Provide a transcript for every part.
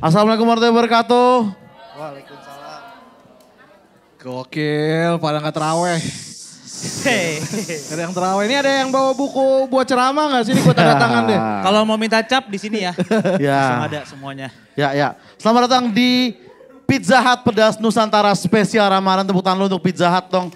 Assalamualaikum warahmatullahi wabarakatuh. Waalaikumsalam. Gokil, pada nggak teraweh. Hey. ada yang terawih. Ini ada yang bawa buku buat ceramah nggak sih? Ini gue tanda tangan deh. Kalau mau minta cap di sini ya. ya. Semua ada semuanya. Ya, ya. Selamat datang di Pizza Hut Pedas Nusantara Spesial Ramadan. Tepuk tangan lu untuk Pizza Hut dong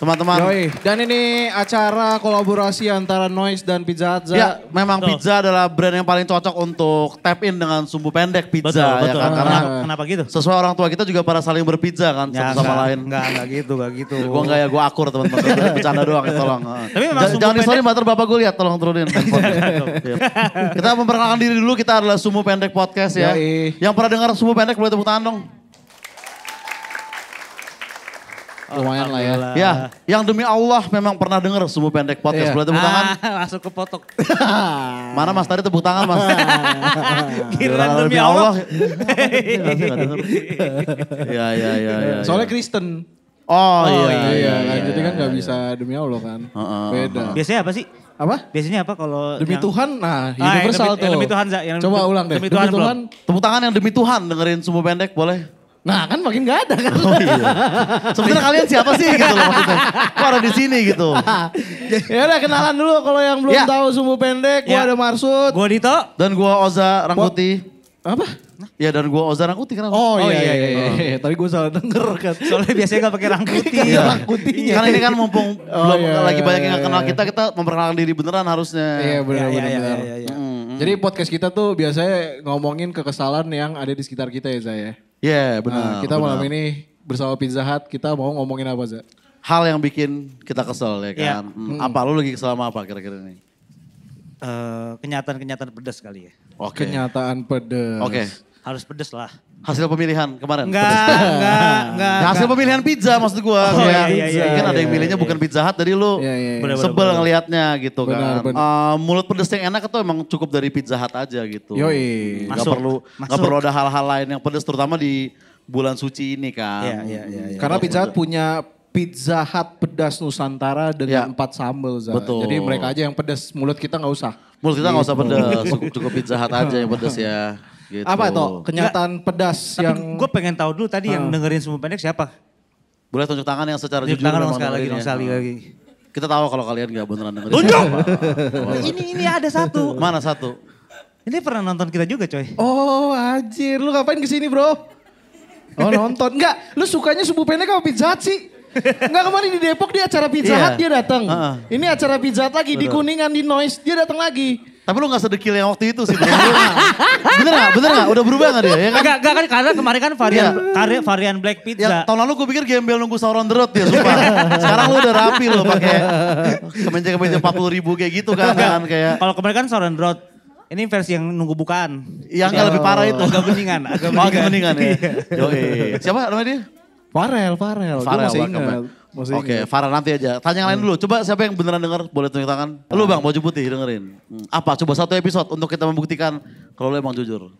teman-teman. Dan ini acara kolaborasi antara Noise dan Pizza Hut. Ya, memang betul. Pizza adalah brand yang paling cocok untuk tap in dengan sumbu pendek pizza betul, ya kan. Karena kenapa, kenapa gitu? Sesuai orang tua kita juga pada saling berpizza kan ya, satu sama enggak, lain. Enggak, enggak gitu, enggak gitu. gue enggak ya, gue akur teman-teman. Bercanda doang ya tolong. Tapi memang J jangan disorin bater bapak gue lihat tolong turunin. Iya. kita memperkenalkan diri dulu, kita adalah Sumbu Pendek Podcast ya. Yai. Yang pernah dengar Sumbu Pendek boleh tepuk tangan dong. Lumayan lah ya. Ya, yang demi Allah memang pernah dengar sumbu pendek podcast. Iya. Boleh tepuk tangan? Ah, ke potok. Mana Mas tadi tepuk tangan Mas? Kira demi Allah. Ya, ya, ya, ya. Soalnya Kristen. Oh, oh iya, iya, iya, iya, jadi kan nggak iya, bisa demi Allah kan, uh, uh, beda. Biasanya apa sih? Apa? Biasanya apa kalau demi yang... Tuhan? Nah, universal ah, yang demi, tuh. Yang demi Tuhan, Coba ulang deh. Demi Tuhan, demi Tuhan. Tepuk tangan yang demi Tuhan dengerin semua pendek boleh. Nah kan makin gak ada kan. Oh, iya. Sebenernya kalian siapa sih gitu loh maksudnya. Kok ada di sini gitu. ya udah kenalan dulu kalau yang belum ya. tahu sumbu pendek. Gue ya. ada Marsud. Gue Dito. Dan gue Oza Rangkuti. Apa? Ya dan gue Oza Rangkuti kenapa? Oh, oh iya, iya, iya, iya. iya. iya. Tadi gue salah denger kan. Soalnya biasanya gak pakai Rangkuti. Iya. Rangkutinya. Karena ini kan mumpung oh, belum iya, iya lagi banyak yang iya, gak kenal kita. Kita memperkenalkan diri beneran harusnya. Iya bener Iya, iya, iya, Jadi podcast kita tuh biasanya ngomongin kekesalan yang ada di sekitar kita ya Zaya. Iya yeah, benar. Nah, kita benar. malam ini bersama Pizza Hut kita mau ngomongin apa Za? Hal yang bikin kita kesel ya iya. kan. Yeah. Hmm. Apa lu lagi kesel sama apa kira-kira ini? kenyataan eh, kenyataan-kenyataan pedas kali ya. Oke. Okay. Kenyataan pedas. Oke. Okay. Harus pedas lah. Hasil pemilihan kemarin. Enggak, enggak, enggak. Ya, hasil hasil pemilihan pizza maksud gua. Oh, iya, iya, iya, kan iya, ada yang iya, milihnya iya. bukan pizza hat dari lu iya, iya, iya. sebel ngelihatnya gitu benar, kan. Bener. Uh, eh, mulut pedes yang enak atau emang cukup dari pizza hat aja gitu. Yoi. Gak masuk, perlu masuk. perlu ada hal-hal lain yang pedes terutama di bulan suci ini kan. Iya, iya, iya, iya. Karena pizza hat punya Pizza hat pedas Nusantara dengan ya. empat sambal. Betul. Jadi mereka aja yang pedas, mulut kita nggak usah. Mulut kita nggak usah gitu. pedas, cukup, cukup Pizza hat aja yang pedas ya. Gitu. Apa itu kenyataan Gak, pedas tapi yang... Gue pengen tahu dulu tadi hmm. yang ah. dengerin semua pendek siapa? Boleh tunjuk tangan yang secara tunjuk jujur. Tangan dong sekali lagi, dong ya. sekali ah. lagi. Kita tahu kalau kalian gak beneran dengerin. Tunjuk! oh. ini, ini ada satu. Mana satu? Ini pernah nonton kita juga coy. Oh anjir, lu ngapain kesini bro? Oh nonton, enggak. Lu sukanya subuh pendek apa pizza Hut sih? Enggak kemarin di Depok di iya. ah, acara Pizza Hut yeah. dia datang. Uh -uh. Ini acara Pizza lagi Betul. di Kuningan di Noise dia datang lagi. Tapi lu gak sedekil yang waktu itu sih. bener gak? Bener gak? Udah berubah gak dia? Ya kan? Gak, gak kan karena kemarin kan varian yeah. varian Black ya, Pizza. Ya, tahun lalu gue pikir gembel nunggu sauron the road dia sumpah. Sekarang lu udah rapi lo pakai kemeja-kemeja 40 ribu kayak gitu kan. kan kayak. Kalau kemarin kan sauron the road ini versi yang nunggu bukaan. Yang oh. lebih parah itu. Agak beningan. Agak beningan, oh, agak beningan ya. Iya. Yo, Siapa namanya dia? Farel, Farel. Farel, masih ingat. Oke, okay, Farah nanti aja. Tanya yang lain hmm. dulu. Coba siapa yang beneran denger boleh tunjuk tangan. Lu Bang, baju putih dengerin. Hmm. Apa? Coba satu episode untuk kita membuktikan kalau lu emang jujur.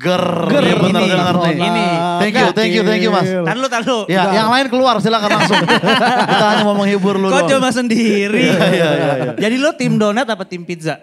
Ger, Ger ya bener ini, denger nih. Ini. Thank you, thank you, thank you mas. Tahan lu, tahan lu. Ya, Udah. yang lain keluar silakan langsung. kita hanya mau menghibur lu Kok cuma sendiri. ya, ya, ya. Jadi lu tim donat apa tim pizza?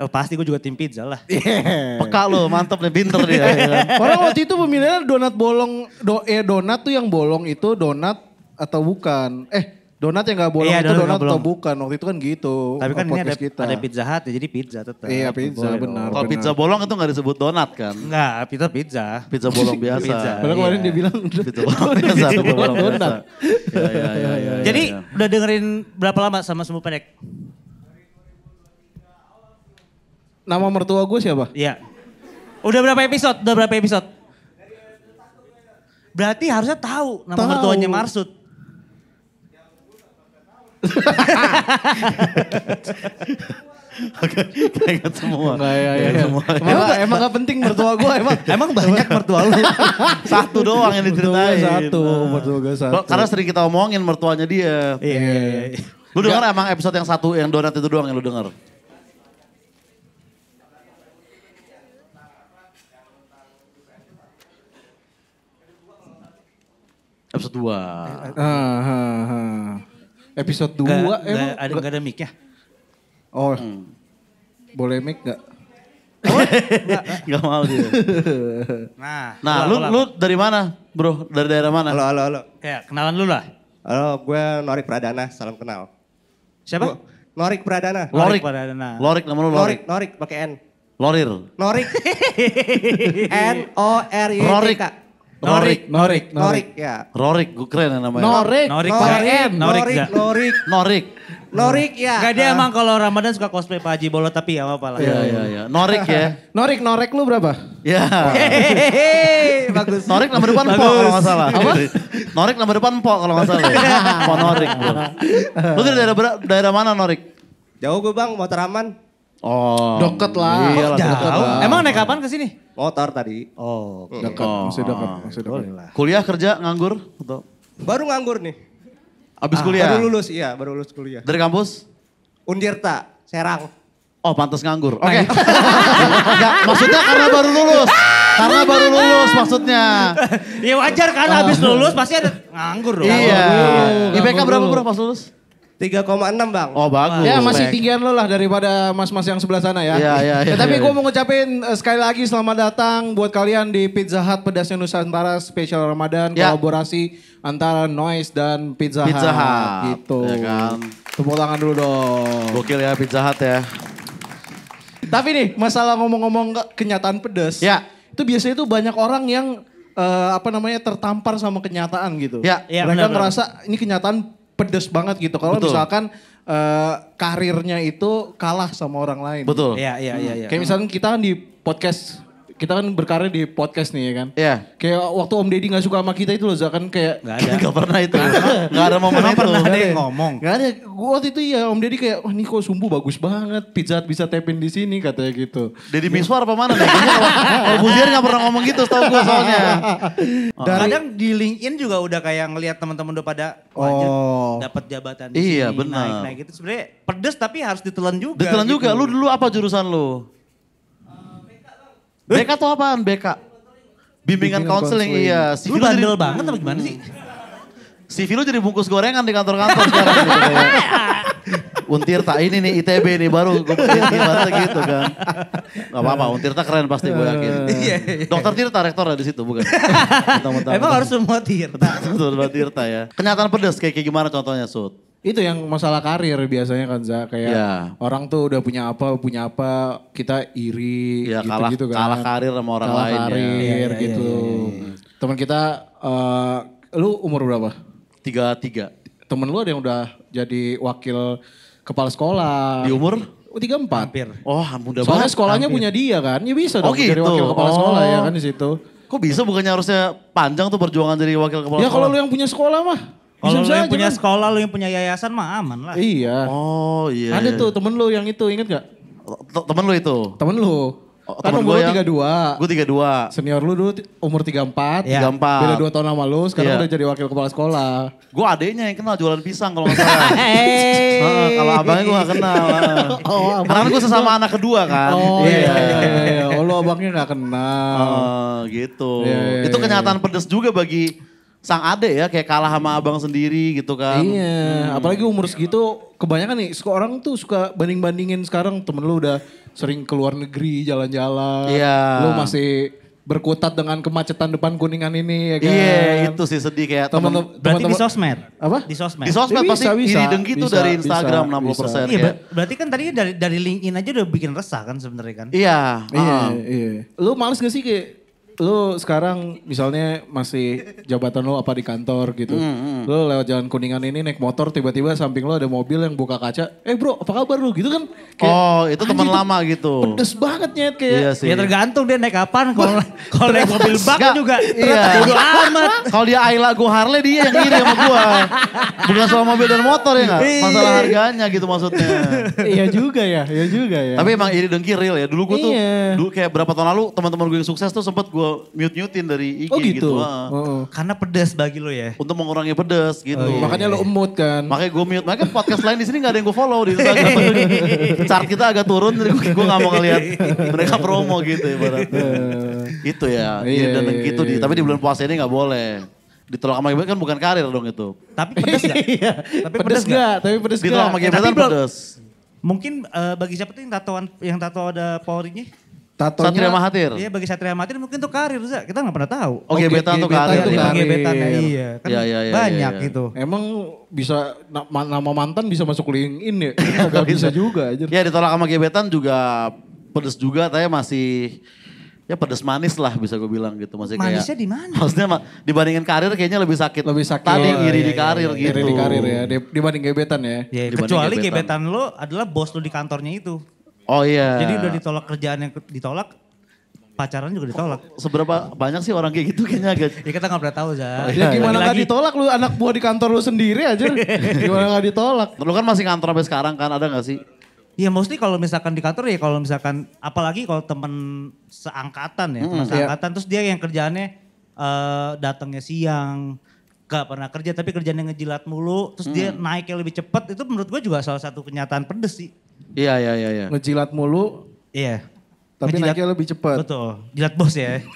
Oh, pasti gue juga tim pizza lah. Yeah. Peka lo, mantep nih, pinter dia. ya kan? Orang waktu itu pemilihannya donat bolong, do, eh donat tuh yang bolong itu donat atau bukan. Eh donat yang gak bolong iya, itu donat, donat atau bukan. Waktu itu kan gitu. Tapi kan oh, ini ada, kita. ada pizza hat ya jadi pizza tetap. Iya pizza Boleh benar. Kalau pizza bolong itu gak disebut donat kan? Enggak, pizza pizza. Pizza bolong biasa. Padahal kemarin iya. dia bilang pizza bolong biasa. pizza bolong donat. Iya, iya, iya, jadi udah dengerin berapa lama sama semua pendek? Nama mertua gue siapa? Iya. Udah berapa episode? Udah berapa episode? Berarti harusnya tahu nama tahu. mertuanya Marsud. Oke, ingat semua. Enggak, ya, ya. semua. Emang, emang gak penting mertua gue emang. emang banyak mertua lu. satu doang yang diceritain. Satu, nah. mertua gue satu. Karena sering kita omongin mertuanya dia. Iya. iya, iya. Lu denger emang episode yang satu, yang donat itu doang yang lu denger? Episode 2. Eh, eh, eh, Episode 2 gak, emang? Gak ada, gak ada mic ya? Oh, hmm. boleh mic gak? Oh, gak, mau dia. Nah, nah lu, lu dari mana bro? Dari daerah mana? Halo, halo, halo. Ya, kenalan lu lah. Halo, gue Norik Pradana, salam kenal. Siapa? Gua, Norik Pradana. Lorik. Lorik Pradana. Lorik nama lu Lorik. Lorik, Norik pakai N. Lorir. Norik. N O R I. K. Norik, Norik, Norik, ya. Norik, gue keren namanya. Norik, Norik, Norik, Norik, Norik, Norik, Norik ya. ya, ya. Gak dia ah. emang kalau Ramadan suka cosplay Pak Haji Bolo tapi ya apa lah. Iya iya iya. Norik ya. Norik, Norik lu berapa? Iya. Bagus. Norik nama depan Po kalau nggak salah. Apa? Norik nama depan Po kalau nggak salah. Po Norik. Lu dari daerah daerah mana Norik? Jauh gue bang, mau teraman. Oh. Deket lah. Iya, lah, deket lah. Emang naik kapan ke sini? Motor oh, tadi. Oh, deket. Oh. Masih deket, ah, masih deket. Boleh lah. Kuliah kerja nganggur atau? Baru nganggur nih. Abis ah, kuliah? Baru lulus, iya, baru lulus kuliah. Dari kampus? Undirta, Serang. Oh, pantas nganggur. Nah, oke. Okay. Gitu. maksudnya karena baru lulus. Karena baru lulus maksudnya. Iya wajar karena ah. abis lulus pasti ada nganggur dong. Iya. IPK berapa bro pas lulus? 3,6 bang. Oh bagus. Ya masih tinggian lo lah daripada mas-mas yang sebelah sana ya. Iya iya. Ya, iya. tapi iya, gue iya. mau ngucapin uh, sekali lagi selamat datang buat kalian di Pizza Hut pedasnya Nusantara spesial Ramadan ya. kolaborasi antara Noise dan Pizza, Hut. Pizza Hut. Gitu. Ya kan. Tepuk tangan dulu dong. Gokil ya Pizza Hut ya. Tapi nih masalah ngomong-ngomong kenyataan pedas. Ya. Itu biasanya tuh banyak orang yang uh, apa namanya tertampar sama kenyataan gitu. Ya, ya Mereka bener, ngerasa ini kenyataan pedes banget gitu. Kalau misalkan uh, karirnya itu kalah sama orang lain. Betul. Iya, iya, iya. iya. Kayak misalkan kita kan di podcast kita kan berkarya di podcast nih ya kan. Iya. Yeah. Kayak waktu Om Deddy gak suka sama kita itu loh, Zah kan kayak. Gak ada. gak pernah itu. gak ada momen itu. pernah ada yang ngomong. Gak ada. Waktu itu ya Om Deddy kayak, wah oh, ini kok sumbu bagus banget. Pizza bisa tapin di sini katanya gitu. Deddy ya. Miswar apa mana nih? Kalau Buziar gak pernah ngomong gitu tau gue soalnya. Dari, Kadang di LinkedIn juga udah kayak ngelihat teman-teman udah pada oh. dapat jabatan di iya, sini. Iya benar. Naik-naik gitu sebenarnya pedes tapi harus ditelan juga. Ditelan gitu. juga. Lu dulu apa jurusan lu? BK tuh apaan BK? Bimbingan counseling, iya. Si Lu bandel jadi, banget apa gimana sih? Si Vilo jadi bungkus gorengan di kantor-kantor sekarang gitu ya. Untir tak ini nih ITB nih baru gue gimana gitu kan. Gak apa-apa, Untir tak keren pasti gue yakin. Iya, iya, iya. Dokter Tirta rektor ada di situ bukan? Emang harus semua Tirta. Semua Tirta ya. Kenyataan pedes kayak, kayak gimana contohnya Sud? Itu yang masalah karir biasanya kan Za. Kayak ya. orang tuh udah punya apa, punya apa, kita iri ya, gitu, kalah, gitu kan. Kalah karir sama orang kalah lain iya. karir ya. gitu. Ya, ya, ya, Teman kita, uh, lu umur berapa? Tiga, tiga. Temen lu ada yang udah jadi wakil kepala sekolah. Di umur? Oh, tiga empat. Hampir. Oh hampir. Soalnya banget. sekolahnya Hampir. punya dia kan. Ya bisa oh, dong gitu. jadi wakil kepala oh. sekolah ya oh. kan di situ. Kok bisa bukannya harusnya panjang tuh perjuangan jadi wakil kepala ya, sekolah? Ya kalau lu yang punya sekolah mah kalau lu yang punya sekolah, lu yang punya yayasan mah aman lah. Iya. Oh iya. Ada iya. tuh temen lu yang itu, inget gak? Temen lu itu? Temen lu. Oh, kan umur tiga dua. Gue tiga dua. Senior lu dulu umur tiga empat. Iya. Tiga empat. Beda dua tahun sama lu, sekarang yeah. udah jadi wakil kepala sekolah. Gue adeknya yang kenal jualan pisang kalau misalnya. salah. hey. nah, kalau abangnya gue gak kenal. oh, Karena gue sesama anak kedua kan. Oh iya. iya. iya oh lu abangnya gak kenal. Oh gitu. Yeah, yeah, Itu kenyataan pedes juga bagi sang ade ya kayak kalah sama abang sendiri gitu kan. Iya, hmm. apalagi umur segitu kebanyakan nih suka orang tuh suka banding-bandingin sekarang temen lu udah sering keluar negeri jalan-jalan. Iya. Lu masih berkutat dengan kemacetan depan kuningan ini ya kan. Iya, itu sih sedih kayak temen, Berarti temen, di sosmed. Apa? Di sosmed. Di sosmed bisa, pasti bisa, bisa. iri dengki bisa, tuh dari Instagram bisa, 60% bisa. Iya, ber berarti kan tadi dari dari LinkedIn aja udah bikin resah kan sebenarnya kan. Iya. Iya, ah. iya. Lu males gak sih kayak lu sekarang misalnya masih jabatan lu apa di kantor gitu. Mm, mm. Lu lewat jalan Kuningan ini naik motor tiba-tiba samping lu ada mobil yang buka kaca. Eh bro apa kabar lu gitu kan. Kayak, oh itu teman lama gitu. Pedes banget nyet kayak. Iya ya, sih. Ya tergantung dia naik kapan. Kalau naik mobil bak juga. Iya. amat. Kalau dia Ayla gue Harley dia yang iri sama gua Bukan soal mobil dan motor ya gak? Iya. Masalah harganya gitu maksudnya. iya juga ya. Iya juga ya. Tapi emang iri dengki real ya. Dulu gua tuh. Iya. Dulu kayak berapa tahun lalu teman-teman gua yang sukses tuh sempet gua mute-mutein dari IG oh, gitu. gitu. Uh. Karena pedas bagi lo ya. Untuk mengurangi pedas gitu. Oh, iya. Makanya lo emut kan. Makanya gue mute. Makanya podcast lain di sini nggak ada yang gue follow di Instagram. kita agak turun gue gak mau ngeliat mereka promo gitu eh. itu ya. Iya, iya, dan iya, gitu iya. Tapi di iya. bulan puasa ini nggak boleh ditolak sama gebetan kan bukan karir dong itu. Tapi pedes gak? Iya. tapi pedes, pedes gak? Tapi pedes nggak? gak? Ditolak sama gebetan kan pedes. Mungkin uh, bagi siapa tuh yang tatoan yang tato ada powernya? Tatonya, Satria Mahathir. Iya bagi Satria Mahathir mungkin itu karir Zah. Kita nggak pernah tahu. Oh, gebetan okay, untuk karir. Itu iya, karir. Gebetan, iya. Kan ya, ya, ya, banyak ya, ya. gitu. Emang bisa nama mantan bisa masuk LinkedIn ya? Iya, Gak bisa juga aja. Ya ditolak sama gebetan juga pedes juga tapi masih ya pedes manis lah bisa gue bilang gitu masih manisnya kayak, di mana maksudnya ma dibandingin karir kayaknya lebih sakit lebih sakit tadi oh, iri iya, di karir iya, gitu iri di gitu. karir ya dibanding gebetan ya, ya kecuali gebetan. gebetan lo adalah bos lo di kantornya itu Oh iya. Jadi udah ditolak kerjaan yang ditolak, pacaran juga ditolak. Seberapa banyak sih orang kayak gitu kayaknya agak. ya kita gak pernah tahu, aja. Ya gimana lagi gak ditolak lu anak buah di kantor lu sendiri aja. gimana gak ditolak. Lu kan masih kantor sampai sekarang kan, ada gak sih? Iya mesti kalau misalkan di kantor ya kalau misalkan apalagi kalau temen seangkatan ya, hmm, teman seangkatan iya. terus dia yang kerjaannya uh, datangnya siang, Gak pernah kerja, tapi kerjaan ngejilat mulu, terus hmm. dia naiknya lebih cepat, itu menurut gue juga salah satu kenyataan pedes sih. Iya, iya, iya. iya. Ngejilat mulu. Iya. Tapi ngejilat, naiknya lebih cepat. Betul, jilat bos ya.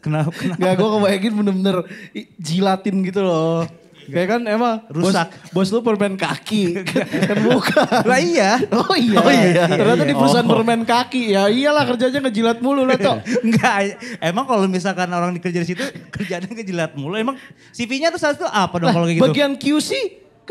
kenapa, kenapa? Gak, gue kebayangin bener-bener jilatin gitu loh. Kayak kan emang rusak. Bos, bos lu permen kaki. kan buka. Lah iya. Oh iya. Oh iya. Ternyata di perusahaan oh. permen kaki ya. Iyalah kerjanya ngejilat mulu lah toh. Enggak. Emang kalau misalkan orang dikerja di situ kerjanya ngejilat mulu emang CV-nya tuh satu apa dong kalau kayak gitu? Bagian QC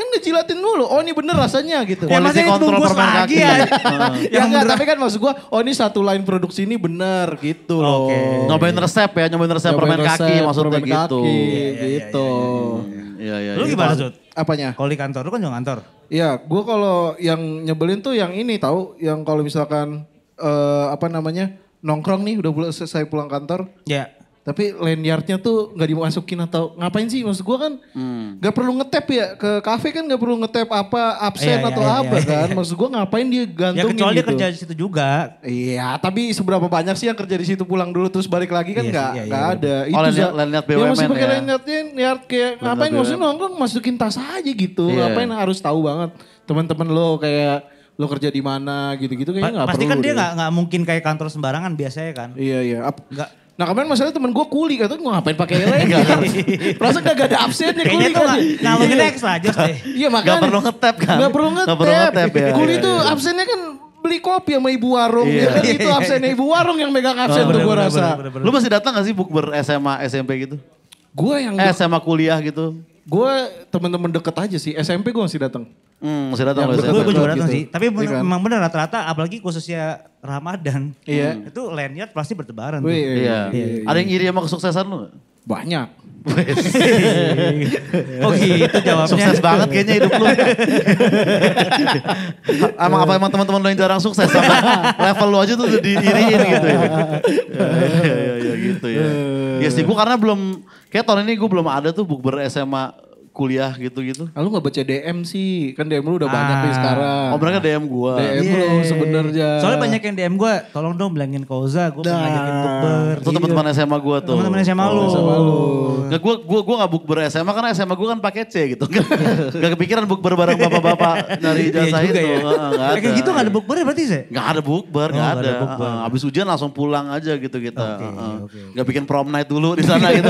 kan dijilatin dulu. Oh ini bener rasanya gitu. Ya, masih kontrol permen kaki. Ya, ya enggak, tapi kan maksud gue, oh ini satu line produksi ini bener gitu loh. Oke. Okay. Nyobain resep ya, nyobain resep nyobain permen resep, kaki maksudnya permen gitu. Kaki, ya, ya, gitu. Iya, iya. iya, iya. Lu gimana Zut? Apanya? Kalau di kantor, lu kan juga kantor. Iya, gue kalau yang nyebelin tuh yang ini tahu, yang kalau misalkan uh, apa namanya nongkrong nih udah selesai pulang kantor. Iya. Yeah tapi lanyardnya tuh nggak dimasukin atau ngapain sih? Maksud gue kan hmm. nggak hmm. perlu ngetep ya ke kafe kan nggak perlu ngetep apa absen iya, iya, atau iya, apa iya, kan? Iya. Maksud gue ngapain dia ya, gantungin? Ya kecuali gitu. kerja di situ juga. Iya, tapi seberapa banyak sih yang kerja di situ pulang dulu terus balik lagi kan iya nggak iya, iya, iya, ada. Oh, Itu lanyard BUMN ya. Masih pakai ya. lanyardnya, lanyard kayak ngapain? Maksud Maksudnya nongkrong masukin tas aja gitu. Yeah. Ngapain harus tahu banget teman-teman lo kayak lo kerja di mana gitu-gitu kayaknya nggak perlu. Pasti kan dia nggak mungkin kayak kantor sembarangan biasanya kan. Iya iya. Gak, Nah kemarin masalahnya temen gue kuli kata gue ngapain pakai lele? Perasaan gak ada absennya kuli kan. Kalau gede ekstra aja deh. Iya makanya. Gak perlu ngetep kan. Gak perlu ngetep. Gak perlu ngetep ya. Kuli itu absennya kan beli kopi sama ibu warung. Iya. Ya kan? itu absennya ibu warung yang megang oh, absen tuh gue rasa. Lu masih datang gak sih bukber SMA, SMP gitu? Gue yang... Eh, SMA kuliah gitu? Gue temen-temen deket aja sih. SMP gue masih datang. Hmm, masih datang. Ya, gue juga datang gitu. sih. Tapi memang iya kan? bener rata-rata apalagi khususnya Ramadan, iya. itu lanyard pasti bertebaran. Wih, iya iya, iya. iya, Ada yang iri sama kesuksesan lu? Banyak. oh gitu jawabnya. Sukses banget kayaknya hidup lu. emang apa emang teman-teman lu yang jarang sukses Apa? level lu aja tuh diiriin gitu ya. ya, ya, gitu ya. Ya sih gue karena belum, kayak tahun ini gue belum ada tuh bukber SMA kuliah gitu-gitu. Lalu gak baca DM sih, kan DM lu udah ah. banyak nih ah. sekarang. Oh mereka DM gua. DM lu sebenernya. Soalnya banyak yang DM gua, tolong dong bilangin Koza, gua nah. ngajakin bukber. Itu teman-teman SMA iya. gua tuh. Teman-teman SMA oh, lu. SMA lu. gua gua gua nggak bukber SMA karena SMA gua kan pakai C gitu. gak kepikiran bukber bareng bapak-bapak dari iya jasa itu. Ya. Kayak gitu gak ada bukber ya berarti sih? Gak ada bukber, oh, gak ada. abis ujian langsung pulang aja gitu kita. Gak bikin prom night dulu di sana gitu.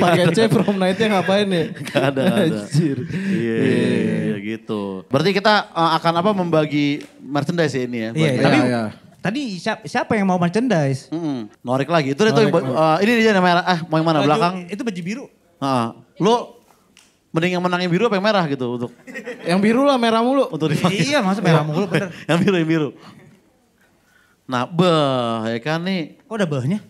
Pakai C prom nightnya ngapain ya? ada, ada. Anjir. Iya, yeah, yeah, yeah. gitu. Berarti kita uh, akan apa membagi merchandise ya ini ya. Iya, yeah, iya, tapi iya. Tadi siapa, siapa yang mau merchandise? Mm -hmm. Norik lagi. Itu itu uh, ini dia namanya ah eh, mau yang mana baju, belakang? Itu baju biru. Heeh. Ah, uh, lu mending yang menang yang biru apa yang merah gitu untuk yang biru lah merah mulu untuk dipakai. Iya, masa merah mulu bener. yang biru yang biru. Nah, beh ya kan nih. Kok ada behnya?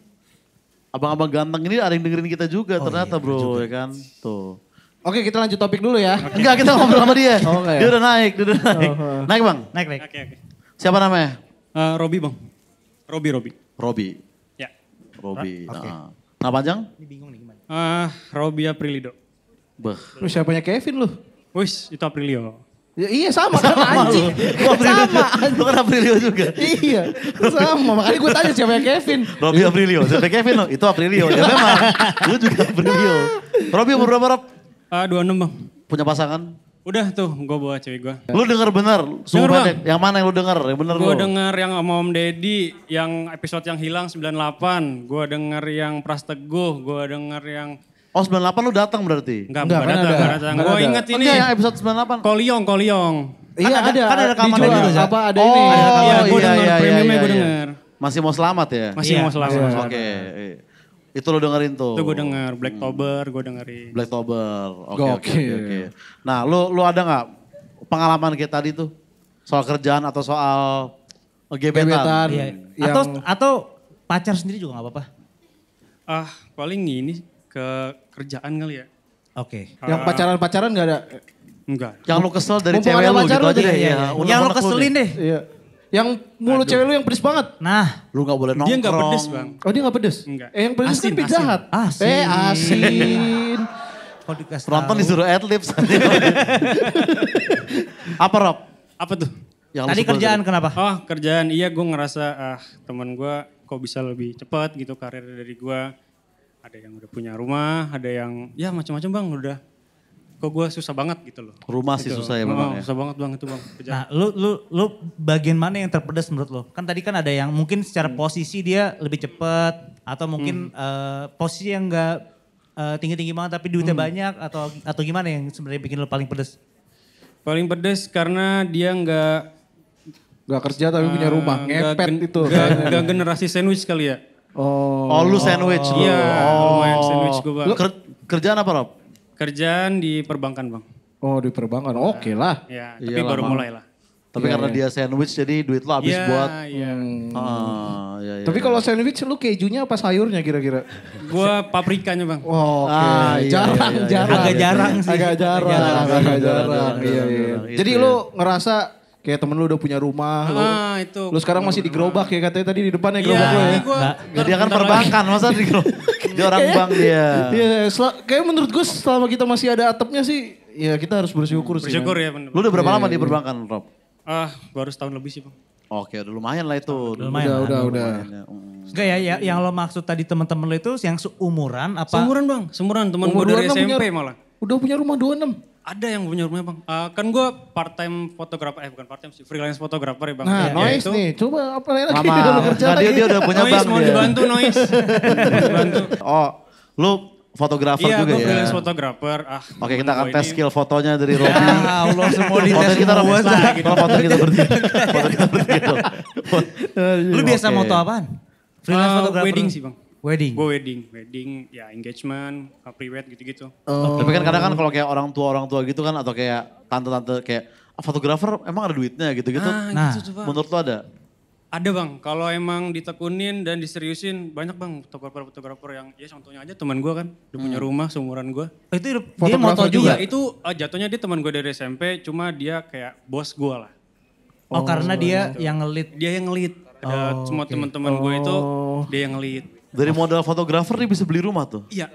abang-abang ganteng ini ada yang dengerin kita juga oh, ternyata iya, bro juga. ya kan tuh Oke kita lanjut topik dulu ya. Okay. Enggak kita ngobrol sama dia. okay. Dia udah naik, dia udah naik. Oh, Naik bang? Naik, naik. Okay, okay. Siapa namanya? Uh, Robi bang. Robi, Robi. Robi. Ya. Robi. Nah. Okay. Nah panjang? Ini bingung nih gimana. Uh, Robi Aprilido. Beh. Lu siapanya Kevin lu? Wis, itu Aprilio. Ya, iya sama, kan, sama kan anjing. Sama Aprilio, sama. Lu kan Aprilio juga. iya, sama. Makanya gue tanya siapa yang Kevin. Robi iya. Aprilio, siapa Kevin lo? Itu Aprilio. Ya memang, gue juga Aprilio. Robi umur berapa Rob? Uh, ah, 26 bang. Punya pasangan? Udah tuh, gue bawa cewek gue. Lu denger bener? Sumpah denger, bang. Yang mana yang lu denger? Yang bener Gue denger yang sama Om Deddy, yang episode yang hilang 98. Gue denger yang Pras Teguh, gue denger yang... Oh 98 lu datang berarti? Enggak, enggak datang, datang. Gue inget ini. Enggak yang episode 98? Koliong, Koliong. Iya kan ada, ada, kan ada rekaman itu ya? Apa ada oh, ini? Iya, ada iya, gue iya, denger, iya, premiumnya iya, gue iya. denger. Masih mau selamat ya? Masih iya. mau selamat. Iya. Oke. Okay. Itu lo dengerin tuh. Itu gue denger Tober gue dengerin. Black Tober, Oke oke oke. Nah, lo lo ada nggak pengalaman kayak tadi tuh? Soal kerjaan atau soal gebetan? gebetan iya. yang... Atau pacar sendiri juga nggak apa-apa? Ah, paling ini ke kerjaan kali ya. Oke. Okay. Yang ah. pacaran-pacaran nggak ada? Enggak. Yang lo kesel dari Mumpung cewek lo gitu aja deh. Iya, iya. Yang lo keselin deh. deh. Iya. Yang mulut Aduh. cewek lu yang pedes banget. Nah, lu gak boleh nongkrong. Dia gak pedes bang. Oh dia gak pedes? Enggak. Eh yang pedes kan asin, kan pizza asin. asin. Eh asin. Kalau dikasih Penonton disuruh adlibs. Apa Rob? Apa tuh? Yang Tadi kerjaan kenapa? Oh kerjaan iya gue ngerasa ah teman gue kok bisa lebih cepat gitu karir dari gue. Ada yang udah punya rumah, ada yang ya macam-macam bang udah kok gue susah banget gitu loh. Rumah sih gitu. susah ya memang. Oh, ya? Susah banget bang itu bang. Nah lu, lu, lu bagian mana yang terpedas menurut lo? Kan tadi kan ada yang mungkin secara hmm. posisi dia lebih cepat atau mungkin hmm. uh, posisi yang gak tinggi eh, tinggi-tinggi banget tapi duitnya hmm. banyak atau atau gimana yang sebenarnya bikin lo paling pedas? Paling pedas karena dia gak... Gak kerja tapi uh, punya eh, rumah, ngepet gak, itu. Gak, gak generasi sandwich kali ya. Oh, oh lu sandwich iya, oh. Iya, oh. lumayan sandwich gue bang. Lu ker kerjaan apa Rob? Kerjaan di perbankan bang. Oh di perbankan, oke okay lah. Ya, tapi Iyalah, baru mulai lah. Tapi yeah, karena yeah. dia sandwich jadi duit lo habis yeah, buat. Iya. Hmm. Ah, iya, Yeah, Tapi kalau sandwich lu kejunya apa sayurnya kira-kira? Gua paprikanya, Bang. Oh, okay. ah, iya, iya, iya, jarang, iya, iya, jarang. Agak jarang sih. Agak jarang, agak jarang. iya, iya. Jadi ya. lu ngerasa kayak temen lu udah punya rumah, ah, lu, itu. lu sekarang masih di gerobak ya katanya tadi di depannya gerobak ya, lu ya. Gua, nah, kan perbankan, masa di gerobak dia orang iya. bank dia. Iya, kayak menurut gue selama kita masih ada atapnya sih, ya kita harus bersyukur, sih. Bersyukur kan. ya. Bener. Lu udah berapa iya. lama di perbankan, Rob? Ah, baru setahun lebih sih, Bang. Oke, udah lumayan lah itu. Lumayan, udah, kan? udah, udah. Ya. Enggak ya, ya, yang lo maksud tadi teman-teman lo itu yang seumuran apa? Seumuran bang, seumuran teman gue dari SMP malah. Udah punya rumah 26. Ada yang punya rumah, bang. Uh, kan gue part time fotografer, eh bukan part time sih, freelance fotografer ya bang. Nah, ya, noise nih, coba apa lagi Mama, kerja dia, dia udah punya noise, bang. mau dibantu noise. dibantu. Oh, lu fotografer iya, juga ya? Iya, freelance fotografer. Ah, Oke, kita akan tes skill fotonya dari Robi. Ya Allah, semua di Foto kita Robi aja. Gitu. Foto kita berdiri. Foto kita berdiri. Lu biasa moto apaan? Eh, freelance fotografer. Wedding sih bang. Wedding. Gue wedding, wedding, ya engagement, uh, pre-wed gitu-gitu. Oh. Tapi kan kadang kan kalau kayak orang tua orang tua gitu kan atau kayak tante-tante kayak ah, fotografer emang ada duitnya gitu-gitu. Nah, nah, gitu tuh, menurut lo ada? Ada bang, kalau emang ditekunin dan diseriusin banyak bang fotografer-fotografer yang ya contohnya aja teman gue kan udah hmm. punya rumah seumuran gue. Oh, itu dia moto juga? juga? Itu uh, jatuhnya dia teman gue dari SMP, cuma dia kayak bos gue lah. Oh, oh karena dia yang ngelit? Dia yang ngelit. Ada oh, semua okay. teman-teman oh. gue itu dia yang ngelit. Dari modal fotografer nih bisa beli rumah tuh. Iya.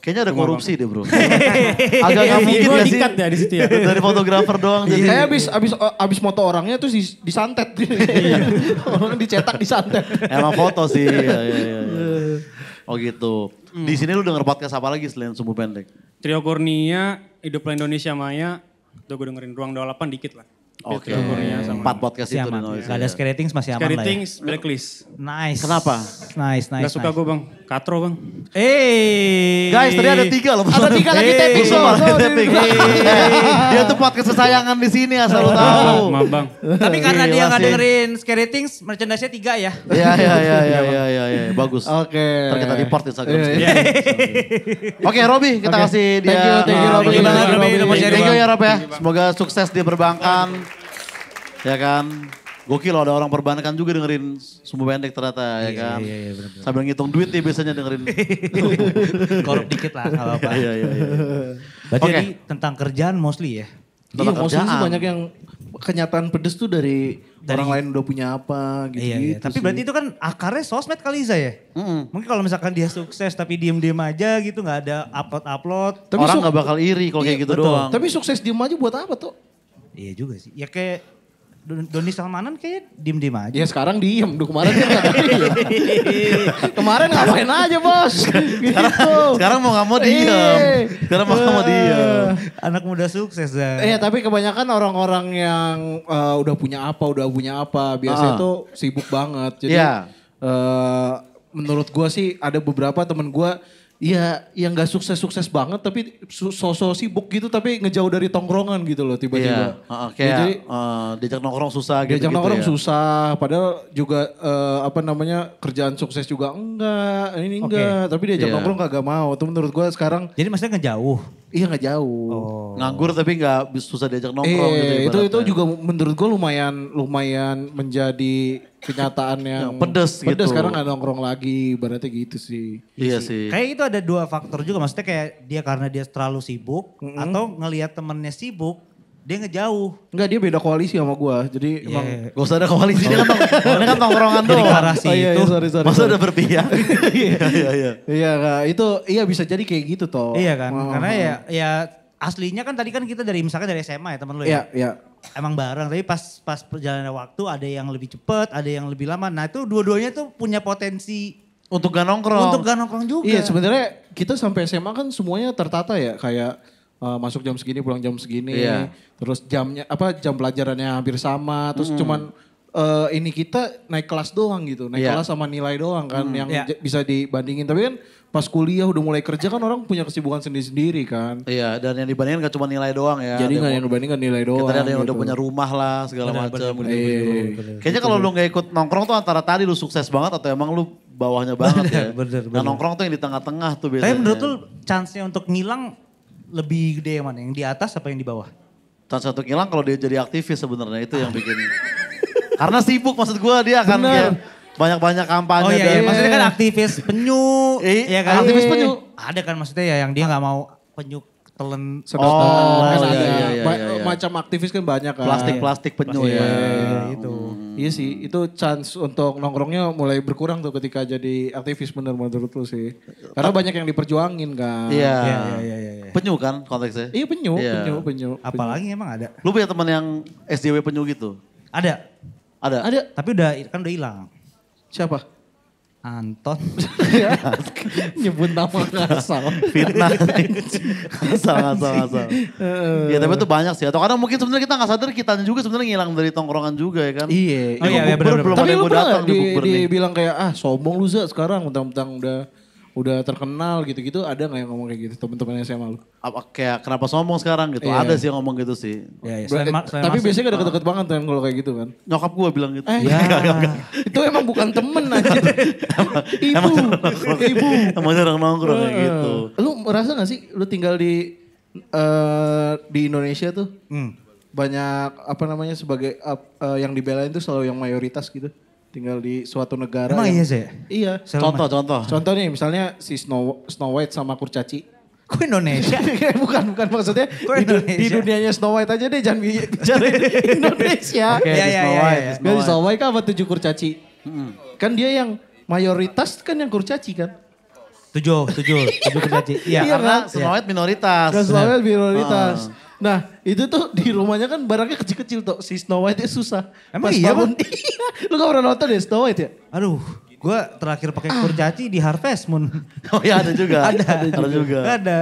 Kayaknya ada korupsi deh bro. Agak iya, nggak mungkin ya sih? ya di situ ya. Dari fotografer doang. Iya. jadi kayak abis, abis, eh, abis moto orangnya tuh disantet. Iya. Orang dicetak disantet. Emang foto sih. Ya, ya, ya. Oh gitu. Hmm. Di sini lu denger podcast apa lagi selain Sumbu Pendek? Trio Kurnia, Hiduplah Indonesia Maya, Tuh gue dengerin Ruang 28 dikit lah. Oke. Okay. Empat podcast itu aman. Noise. Gak ada scary things masih aman scary lah ya. things blacklist. Nice. Kenapa? Nice, nice. Gak suka nice. gue bang. Katro bang. Eh. Guys tadi ada tiga loh. Ada tiga lagi taping loh. Ada taping. Dia tuh podcast kesayangan di sini asal lo tau. Maaf bang. Tapi karena dia gak dengerin scary things merchandise-nya tiga ya. Iya, iya, iya, iya, iya, iya. iya. Bagus. Oke. Ntar kita report Instagram. Iya, iya. Oke Robby kita kasih dia. Thank you, thank you Robby. Thank you ya Robby ya. Semoga sukses di perbankan ya kan? Gokil loh ada orang perbankan kan juga dengerin sumbu pendek ternyata ya iya, kan. Iya, iya, bener Sambil ngitung duit nih biasanya dengerin. Korup dikit lah kalau apa-apa. Iya, iya, iya. Berarti okay. tentang kerjaan mostly ya? Iya, tentang iya, kerjaan. mostly banyak yang kenyataan pedes tuh dari, dari orang lain udah punya apa gitu. Iya, iya. tapi sih. berarti itu kan akarnya sosmed kali saya. ya? Mm Mungkin kalau misalkan dia sukses tapi diem-diem aja gitu gak ada upload-upload. Orang gak bakal iri kalau iya, kayak gitu betul. doang. Tapi sukses diem aja buat apa tuh? Iya juga sih. Ya kayak Doni Salmanan kayak diem-diem aja. Ya sekarang diem, Duh, kemarin dia diem. kemarin ngapain aja bos. Gitu. Sekarang, mau gak mau diem. Iya. Sekarang mau gak mau diem. Eh. Anak muda sukses ya. Iya tapi kebanyakan orang-orang yang uh, udah punya apa, udah punya apa. Biasanya uh. tuh sibuk banget. Jadi yeah. Iya. uh, menurut gue sih ada beberapa temen gue Iya, yang gak sukses-sukses banget tapi sosok sibuk gitu tapi ngejauh dari tongkrongan gitu loh tiba-tiba. Iya, uh, kayak jadi, uh, diajak nongkrong susah gitu. Diajak gitu nongkrong ya. susah, padahal juga uh, apa namanya kerjaan sukses juga enggak, ini enggak. Okay. Tapi diajak yeah. nongkrong kagak mau. Itu menurut gue sekarang. Jadi maksudnya ngejauh? Iya ngejauh. Oh. Nganggur tapi nggak susah diajak nongkrong. Gitu eh, gitu, itu itu juga menurut gue lumayan lumayan menjadi kenyataannya yang pedes, pedes gitu. sekarang nggak nongkrong lagi berarti gitu sih. Iya sih. Kayak itu ada dua faktor juga maksudnya kayak dia karena dia terlalu sibuk mm -hmm. atau ngelihat temennya sibuk dia ngejauh. Enggak dia beda koalisi sama gua. Jadi yeah. emang iya. gak usah ada koalisi. Oh. Dia kan, tong- kan tongkrongan tuh. Jadi karasi oh, iya, iya itu. Iya, sorry, sorry, Masa sorry. ada berpihak. iya iya iya. Iya itu iya bisa jadi kayak gitu toh. Iya kan. Oh. Karena ya ya aslinya kan tadi kan kita dari misalkan dari SMA ya teman lu ya. Iya, iya. Emang bareng tapi pas pas perjalanan waktu ada yang lebih cepet ada yang lebih lama. Nah, itu dua-duanya tuh punya potensi untuk gak nongkrong. Untuk gak nongkrong juga. Iya, sebenarnya kita sampai SMA kan semuanya tertata ya, kayak uh, masuk jam segini, pulang jam segini. Iya. Terus jamnya apa jam pelajarannya hampir sama, terus mm. cuman uh, ini kita naik kelas doang gitu. Naik yeah. kelas sama nilai doang kan hmm. yang yeah. bisa dibandingin. Tapi kan pas kuliah udah mulai kerja kan orang punya kesibukan sendiri-sendiri kan. Iya, dan yang dibandingin gak cuma nilai doang ya. Jadi nggak yang dibandingkan nilai doang. Kita ada gitu. udah punya rumah lah segala macam gitu. Iya. Kayaknya kalau lu gak ikut nongkrong tuh antara tadi lu sukses banget atau emang lu bawahnya banget bener, ya. Bener, bener. Nah nongkrong tuh yang di tengah-tengah tuh biasanya. Tapi menurut lu chance-nya untuk ngilang lebih gede yang mana? Yang di atas apa yang di bawah? Chance untuk ngilang kalau dia jadi aktivis sebenarnya itu yang bikin Karena sibuk maksud gue dia akan banyak-banyak kampanye. Oh iya, iya. dan... iya, maksudnya kan aktivis penyu. Iya kan? Aktivis penyu. Ada kan maksudnya ya yang dia nggak mau penyu telan sedotan. oh, Kan iya, iya, iya, iya, Macam aktivis kan banyak kan. Plastik-plastik penyu plastik, ya. Iya, iya itu. Hmm. Iya sih, itu chance untuk nongkrongnya mulai berkurang tuh ketika jadi aktivis bener menurut lu sih. Karena banyak yang diperjuangin kan. Iya. Iya, iya, iya, iya. Penyu kan konteksnya? Iya penyu, iya. penyu, penyu. Apalagi emang ada. Lu punya teman yang SDW penyu gitu? Ada. Ada. Ada. Tapi udah kan udah hilang. Siapa? Anton. Nyebut nama asal. Fitnah. asal, asal, asal. Uh. Ya tapi itu banyak sih. Atau karena mungkin sebenarnya kita gak sadar kita juga sebenarnya ngilang dari tongkrongan juga ya kan. Iya. Oh, iya, iya bener, bener. Belum tapi lu pernah di, di, bilang kayak ah sombong lu Zah sekarang mentang-mentang udah udah terkenal gitu-gitu ada nggak yang ngomong kayak gitu teman temannya SMA lu? Apa kayak kenapa sombong sekarang gitu? Yeah. Ada sih yang ngomong gitu sih. Iya, iya. Selain, selain tapi biasanya gak deket-deket banget kan kalau kayak gitu kan. Nyokap gue bilang gitu. Eh, ya. Gak, iya, gak, iya. gak. Iya. Itu emang bukan temen aja. ibu, ibu. Emang jarang nongkrong kayak gitu. Eh, lu merasa gak sih lu tinggal di uh, di Indonesia tuh? Hmm. Banyak apa namanya sebagai uh, uh, yang dibelain tuh selalu yang mayoritas gitu tinggal di suatu negara. Emang iya sih? Iya. Contoh, contoh. Contoh nih misalnya si Snow, Snow White sama Kurcaci. Kok Indonesia? Iya, bukan, bukan maksudnya di, Indonesia? di dunianya Snow White aja deh jangan bicara Indonesia. Oke, okay, ya, ya, Snow iya, White. Ya, ya. Snow White kan apa tujuh kurcaci. Hmm. Kan dia yang mayoritas kan yang kurcaci kan. Tujuh, tujuh, tujuh kurcaci. Iya, iya karena kan? Smawet iya. minoritas. Karena Semawet minoritas. Uh. Nah itu tuh di rumahnya kan barangnya kecil-kecil tuh. Si Snow White susah. Emang Pas iya bangun, iya. Lu gak pernah nonton ya Snow White ya? Aduh. Gue terakhir pakai ah. kurcaci di Harvest Moon. Oh iya ada juga. ada, ada juga. Ada. Juga. ada.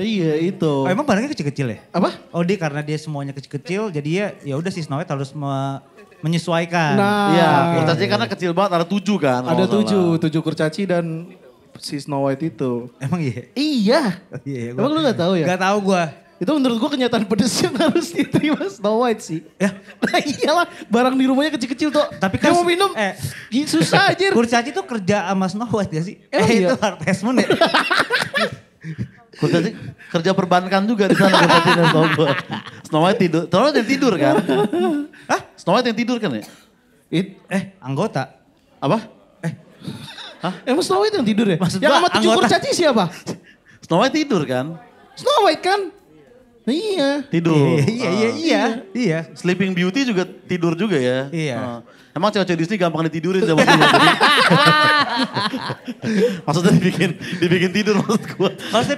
Iya itu. Oh, emang barangnya kecil-kecil ya? Apa? Oh dia karena dia semuanya kecil-kecil jadi ya ya udah si Snow White harus me menyesuaikan. Nah, iya, kurcaci karena kecil banget ada tujuh kan. Ada tujuh, tujuh kurcaci dan si Snow White itu. Emang iya? Iya. Oh, iya, iya Emang lu gak tahu ya? Gak tahu gue. Itu menurut gue kenyataan pedes yang harus diterima Snow White sih. Ya. Nah iyalah barang di rumahnya kecil-kecil tuh. Tapi kan. Dia mau minum. Eh, susah aja. Kurcaci tuh kerja sama Snow White gak sih? Emang eh iya? itu Hartesman ya? Kurcaci kerja perbankan juga di sana Kurcaci dan Snow White. Snow White tidur. Snow White yang tidur kan? Hah? Snow White yang tidur kan ya? It, eh anggota. Apa? Eh Hah? Emang Snow White yang tidur ya? Maksud yang sama tujuh anggota... kurcaci siapa? Snow White tidur kan? Snow White kan? iya. Tidur. Iya, iya, iya, ah. iya, iya. Sleeping Beauty juga tidur juga ya. Iya. Uh. Emang cewek-cewek Disney gampang ditidurin sama gue. maksudnya dibikin dibikin tidur maksud gue.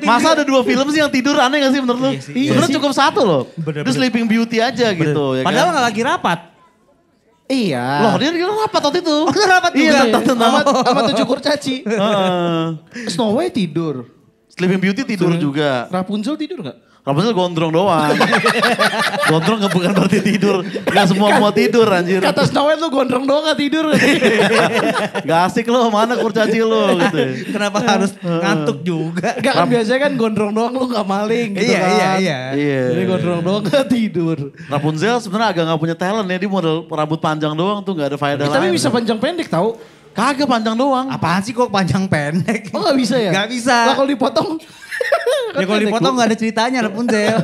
Masa ada dua film sih yang tidur aneh gak sih menurut lu? Iya iya, cukup satu loh. Bener, Itu Sleeping Beauty aja bener. gitu. Ya kan? Padahal kan? gak lagi rapat. Iya. Loh dia rapat waktu itu. Oh, kita rapat iya. juga. Iya, sama, sama tujuh kurcaci. Snow White tidur. Sleeping Beauty tidur juga. Rapunzel tidur gak? Rapunzel gondrong doang. gondrong gak bukan berarti tidur. Gak semua mau tidur anjir. Kata Snow White lu gondrong doang gak tidur. gak asik lu mana kurcaci lu gitu. Kenapa eh, harus eh. ngantuk juga. Gak kan biasanya kan gondrong doang lu gak maling gitu iya, iya kan. Iya, iya, iya. Jadi gondrong doang gak tidur. Rapunzel sebenarnya agak gak punya talent ya. Dia model rambut panjang doang tuh gak ada faedah lain. Tapi bisa panjang pendek tau. Kagak panjang doang. Apaan sih kok panjang pendek? Oh gak bisa ya? Gak bisa. Lah kalau dipotong ya kalau dipotong gak ada ceritanya Rapunzel.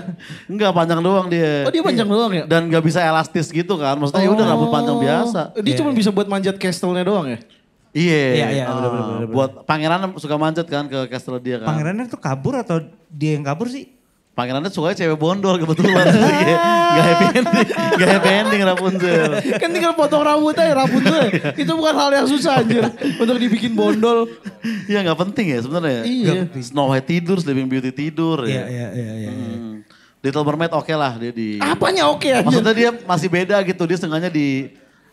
Enggak panjang doang dia. Oh dia panjang iya. doang ya? Dan gak bisa elastis gitu kan. Maksudnya oh. ya udah oh. rambut panjang biasa. Dia yeah. cuma bisa buat manjat castle-nya doang ya? Iya, iya, iya, yeah, bener, buat pangeran suka manjat kan ke castle dia kan. Pangerannya tuh kabur atau dia yang kabur sih? Pangerannya suka cewek bondol kebetulan. gak happy ending, gak happy ending Rapunzel. kan tinggal potong rambut aja Rapunzel. Iya. Itu bukan hal yang susah anjir. Untuk dibikin bondol. Iya gak penting ya sebenarnya. Iya. Snow White tidur, Sleeping Beauty tidur ya. iya, iya, iya, iya, iya. Hmm. Little Mermaid oke okay lah dia di... Apanya oke okay, anjir? Maksudnya dia masih beda gitu. Dia setengahnya di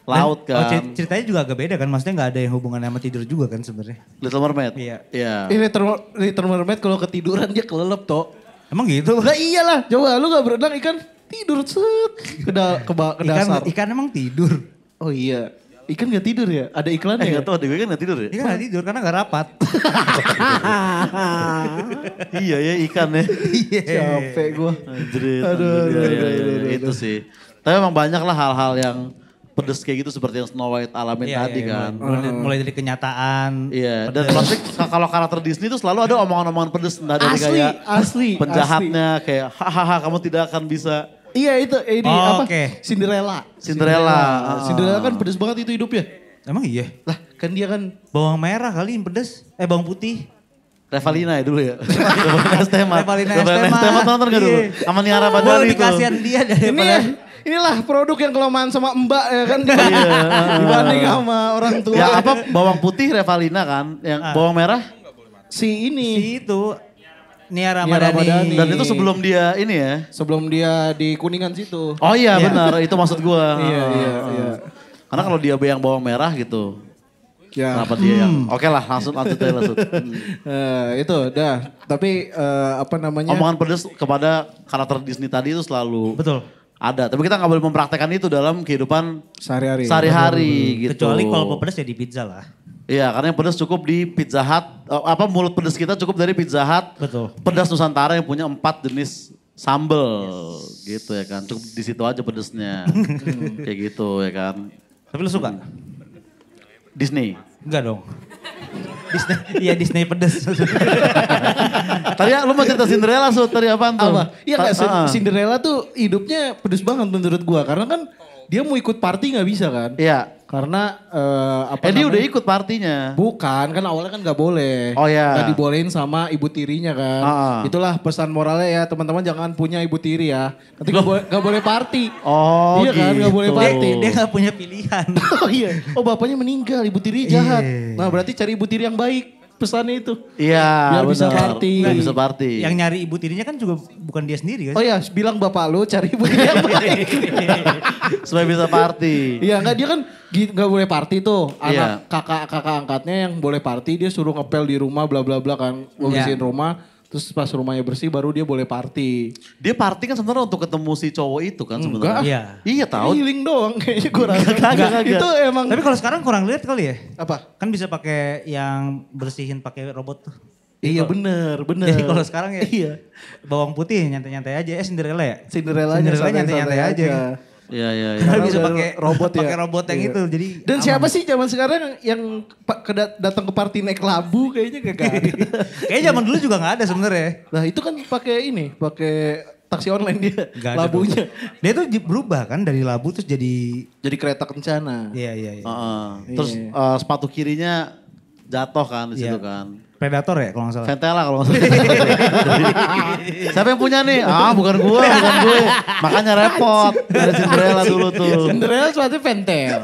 laut oh, kan. Oh, ceritanya juga agak beda kan, maksudnya nggak ada yang hubungan sama tidur juga kan sebenarnya. Little Mermaid. Iya. Iya. Ini Little, Little Mermaid kalau ketiduran dia kelelep toh. Emang gitu? Lah iyalah, coba lu gak berenang ikan tidur set ke, da, ke, dasar. Ikan, ikan emang tidur. Oh iya. Ikan gak tidur ya? Ada iklannya eh, ya? Gak tau ada ikan gak tidur ya? Ikan gak tidur karena gak rapat. iya ya ikan ya. Iya. Capek gue. Aduh Aduh, Itu sih. Tapi emang banyak lah hal-hal yang pedes kayak gitu seperti yang Snow White alamin yeah, tadi yeah, iya. kan. Mulai, mulai dari kenyataan. Iya, yeah. dan pasti kalau karakter Disney itu selalu ada omongan-omongan pedes. Nah, dari asli, kayak asli, penjahatnya asli. kayak hahaha kamu tidak akan bisa. Iya itu, eh, ini oh, apa? Okay. Cinderella. Cinderella. Cinderella. Ah. Cinderella kan pedes banget itu hidupnya. Emang iya? Lah kan dia kan. Bawang merah kali yang pedes. Eh bawang putih. Revalina ya dulu ya. Revalina Estema. Revalina Estema. Revalina Estema nonton gak iya. dulu? Sama Niara oh, Badali itu. kasihan dia daripada. Ini ya inilah produk yang kelamaan sama mbak ya kan iya, dibanding sama orang tua. Ya apa bawang putih Revalina kan, yang ah. bawang merah si ini. Si itu Nia Ramadhani. Dan itu sebelum dia ini ya? Sebelum dia di Kuningan situ. Oh iya, iya. benar, itu maksud gua. iya, iya, ah. iya. Karena kalau dia yang bawang merah gitu. Ya. Kenapa dia hmm. yang? Oke okay lah, langsung lanjut aja langsung. Hmm. itu, dah. Tapi uh, apa namanya? Omongan pedes kepada karakter Disney tadi itu selalu. Betul ada, tapi kita nggak boleh mempraktekkan itu dalam kehidupan sehari-hari. Sehari-hari gitu. Kecuali kalau mau pedas ya di pizza lah. Iya, karena yang pedas cukup di Pizza Hut. Eh, apa mulut pedas kita cukup dari Pizza Hut. Betul. Pedas Nusantara yang punya empat jenis sambel yes. gitu ya kan. Cukup di situ aja pedasnya, Kayak gitu ya kan. Tapi lu suka? Hmm. Disney. Enggak dong. Disney, iya Disney pedes. tadi ya, lu mau cerita Cinderella so, tadi apaan tuh? Apa? Iya Ta- gak, uh. Cinderella tuh hidupnya pedes banget menurut gua. Karena kan dia mau ikut party gak bisa kan. Iya. Karena uh, apa? Eh, udah ikut partinya. Bukan, kan awalnya kan nggak boleh. Oh ya. Gak dibolehin sama ibu tirinya kan. Uh -uh. Itulah pesan moralnya ya teman-teman jangan punya ibu tiri ya. Nanti nggak bo boleh party. Oh. Iya gitu. kan nggak boleh gitu. party. Dia nggak punya pilihan. oh iya. Oh bapaknya meninggal, ibu tiri jahat. Yeah. Nah berarti cari ibu tiri yang baik pesan itu. Iya. Biar bisa party. Biar bisa party. Yang nyari ibu tirinya kan juga bukan dia sendiri kan? Oh iya, bilang bapak lu cari ibu tirinya. yang baik. Supaya bisa party. Iya, enggak dia kan nggak boleh party tuh. Iya. Anak kakak-kakak angkatnya yang boleh party dia suruh ngepel di rumah bla bla bla kan. Ngurusin iya. rumah Terus pas rumahnya bersih baru dia boleh party. Dia party kan sebenarnya untuk ketemu si cowok itu kan sebenarnya. Iya. Iya tahu. Healing doang kayaknya kurang. Enggak, enggak, enggak. Itu emang. Tapi kalau sekarang kurang lihat kali ya. Apa? Kan bisa pakai yang bersihin pakai robot tuh. Iya kalo, bener, bener. Jadi kalau sekarang ya iya. bawang putih nyantai-nyantai aja. Eh Cinderella ya? Cinderella, Cinderella nyantai-nyantai aja. aja. Iya iya iya. Bisa pakai robot ya. Pakai robot yang iya. itu. Jadi Dan aman. siapa sih zaman sekarang yang datang ke party naik labu kayaknya gak ada. kayaknya zaman dulu juga gak ada sebenarnya. Nah, itu kan pakai ini, pakai taksi online dia Gak labunya. Dong. Dia tuh berubah kan dari labu terus jadi jadi kereta kencana. Iya iya iya. Uh Terus Uh, sepatu kirinya jatuh kan di situ iya. kan. Predator ya kalau nggak salah. Ventela kalau nggak salah. Siapa yang punya nih? Ah bukan gue, bukan gue. Makanya repot. Dari Cinderella dulu tuh. Cinderella suatu ventel.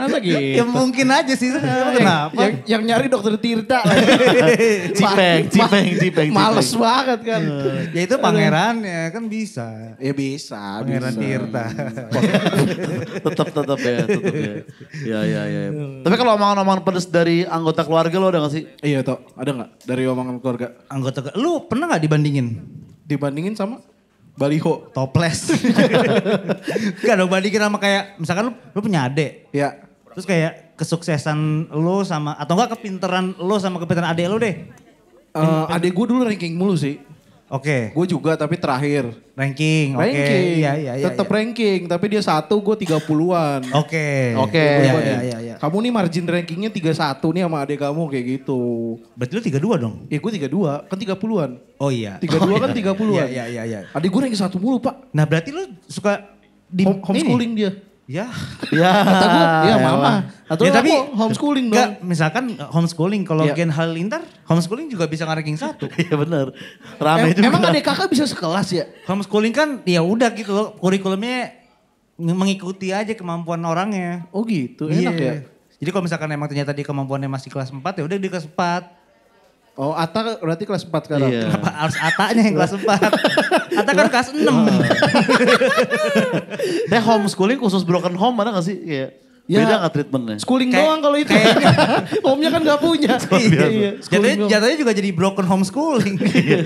Masa gitu? Ya mungkin aja sih. Kenapa? Yang, yang nyari dokter Tirta. cipeng, cipeng, cipeng. Males banget kan. Eh, ya itu pangeran ya kan bisa. Ya bisa. Pangeran bisa. Tirta. tetap, tetap ya. Tetap ya. Ya, ya, ya. Tapi kalau omongan-omongan pedes dari anggota keluarga lo ada gak sih? Iya, toh ada nggak dari omongan keluarga? Anggota ke lu pernah nggak dibandingin? Dibandingin sama baliho, toples. gak dong bandingin sama kayak misalkan lu, lu punya adik. Iya. Terus kayak kesuksesan lu sama atau enggak kepinteran lu sama kepinteran adik lu deh. Uh, eh, adik gue dulu ranking mulu sih. Oke. Okay. Gue juga tapi terakhir. Ranking. Ranking. Okay. Iya, iya, iya, Tetap iya. ranking tapi dia satu gue tiga puluhan. Oke. Okay. Oke. Okay. Iya, iya, iya, iya, Kamu nih margin rankingnya tiga satu nih sama adik kamu kayak gitu. Berarti lu tiga dua dong? Iya gue tiga dua, kan tiga puluhan. Oh iya. 32 oh, kan tiga 30-an. Iya, iya, iya. iya. Adik gue ranking satu puluh pak. Nah berarti lu suka di homeschooling dia. Ya. Ya. Kata ya, ya mama. Atau ya, tapi homeschooling enggak, dong. misalkan eh, homeschooling. Kalau ya. Gen Halilintar, homeschooling juga bisa ranking satu. Iya bener. Rame juga. Emang adik kakak bisa sekelas ya? Homeschooling kan ya udah gitu loh. Kurikulumnya mengikuti aja kemampuan orangnya. Oh gitu, iya. enak yeah. ya. Jadi kalau misalkan emang ternyata dia kemampuannya masih kelas 4 ya udah di kelas 4. Oh, Ata berarti kelas 4 sekarang. Iya. Kenapa harus Atanya yang kelas 4? Ata kan kelas 6. Teh homeschooling khusus broken home mana gak sih? Iya. Ya, Beda gak treatmentnya? Schooling kayak, doang kalau itu. Kayaknya. Gitu. Omnya kan gak punya. iya, iya. iya, iya. Jatuhnya, juga jadi broken homeschooling. iya.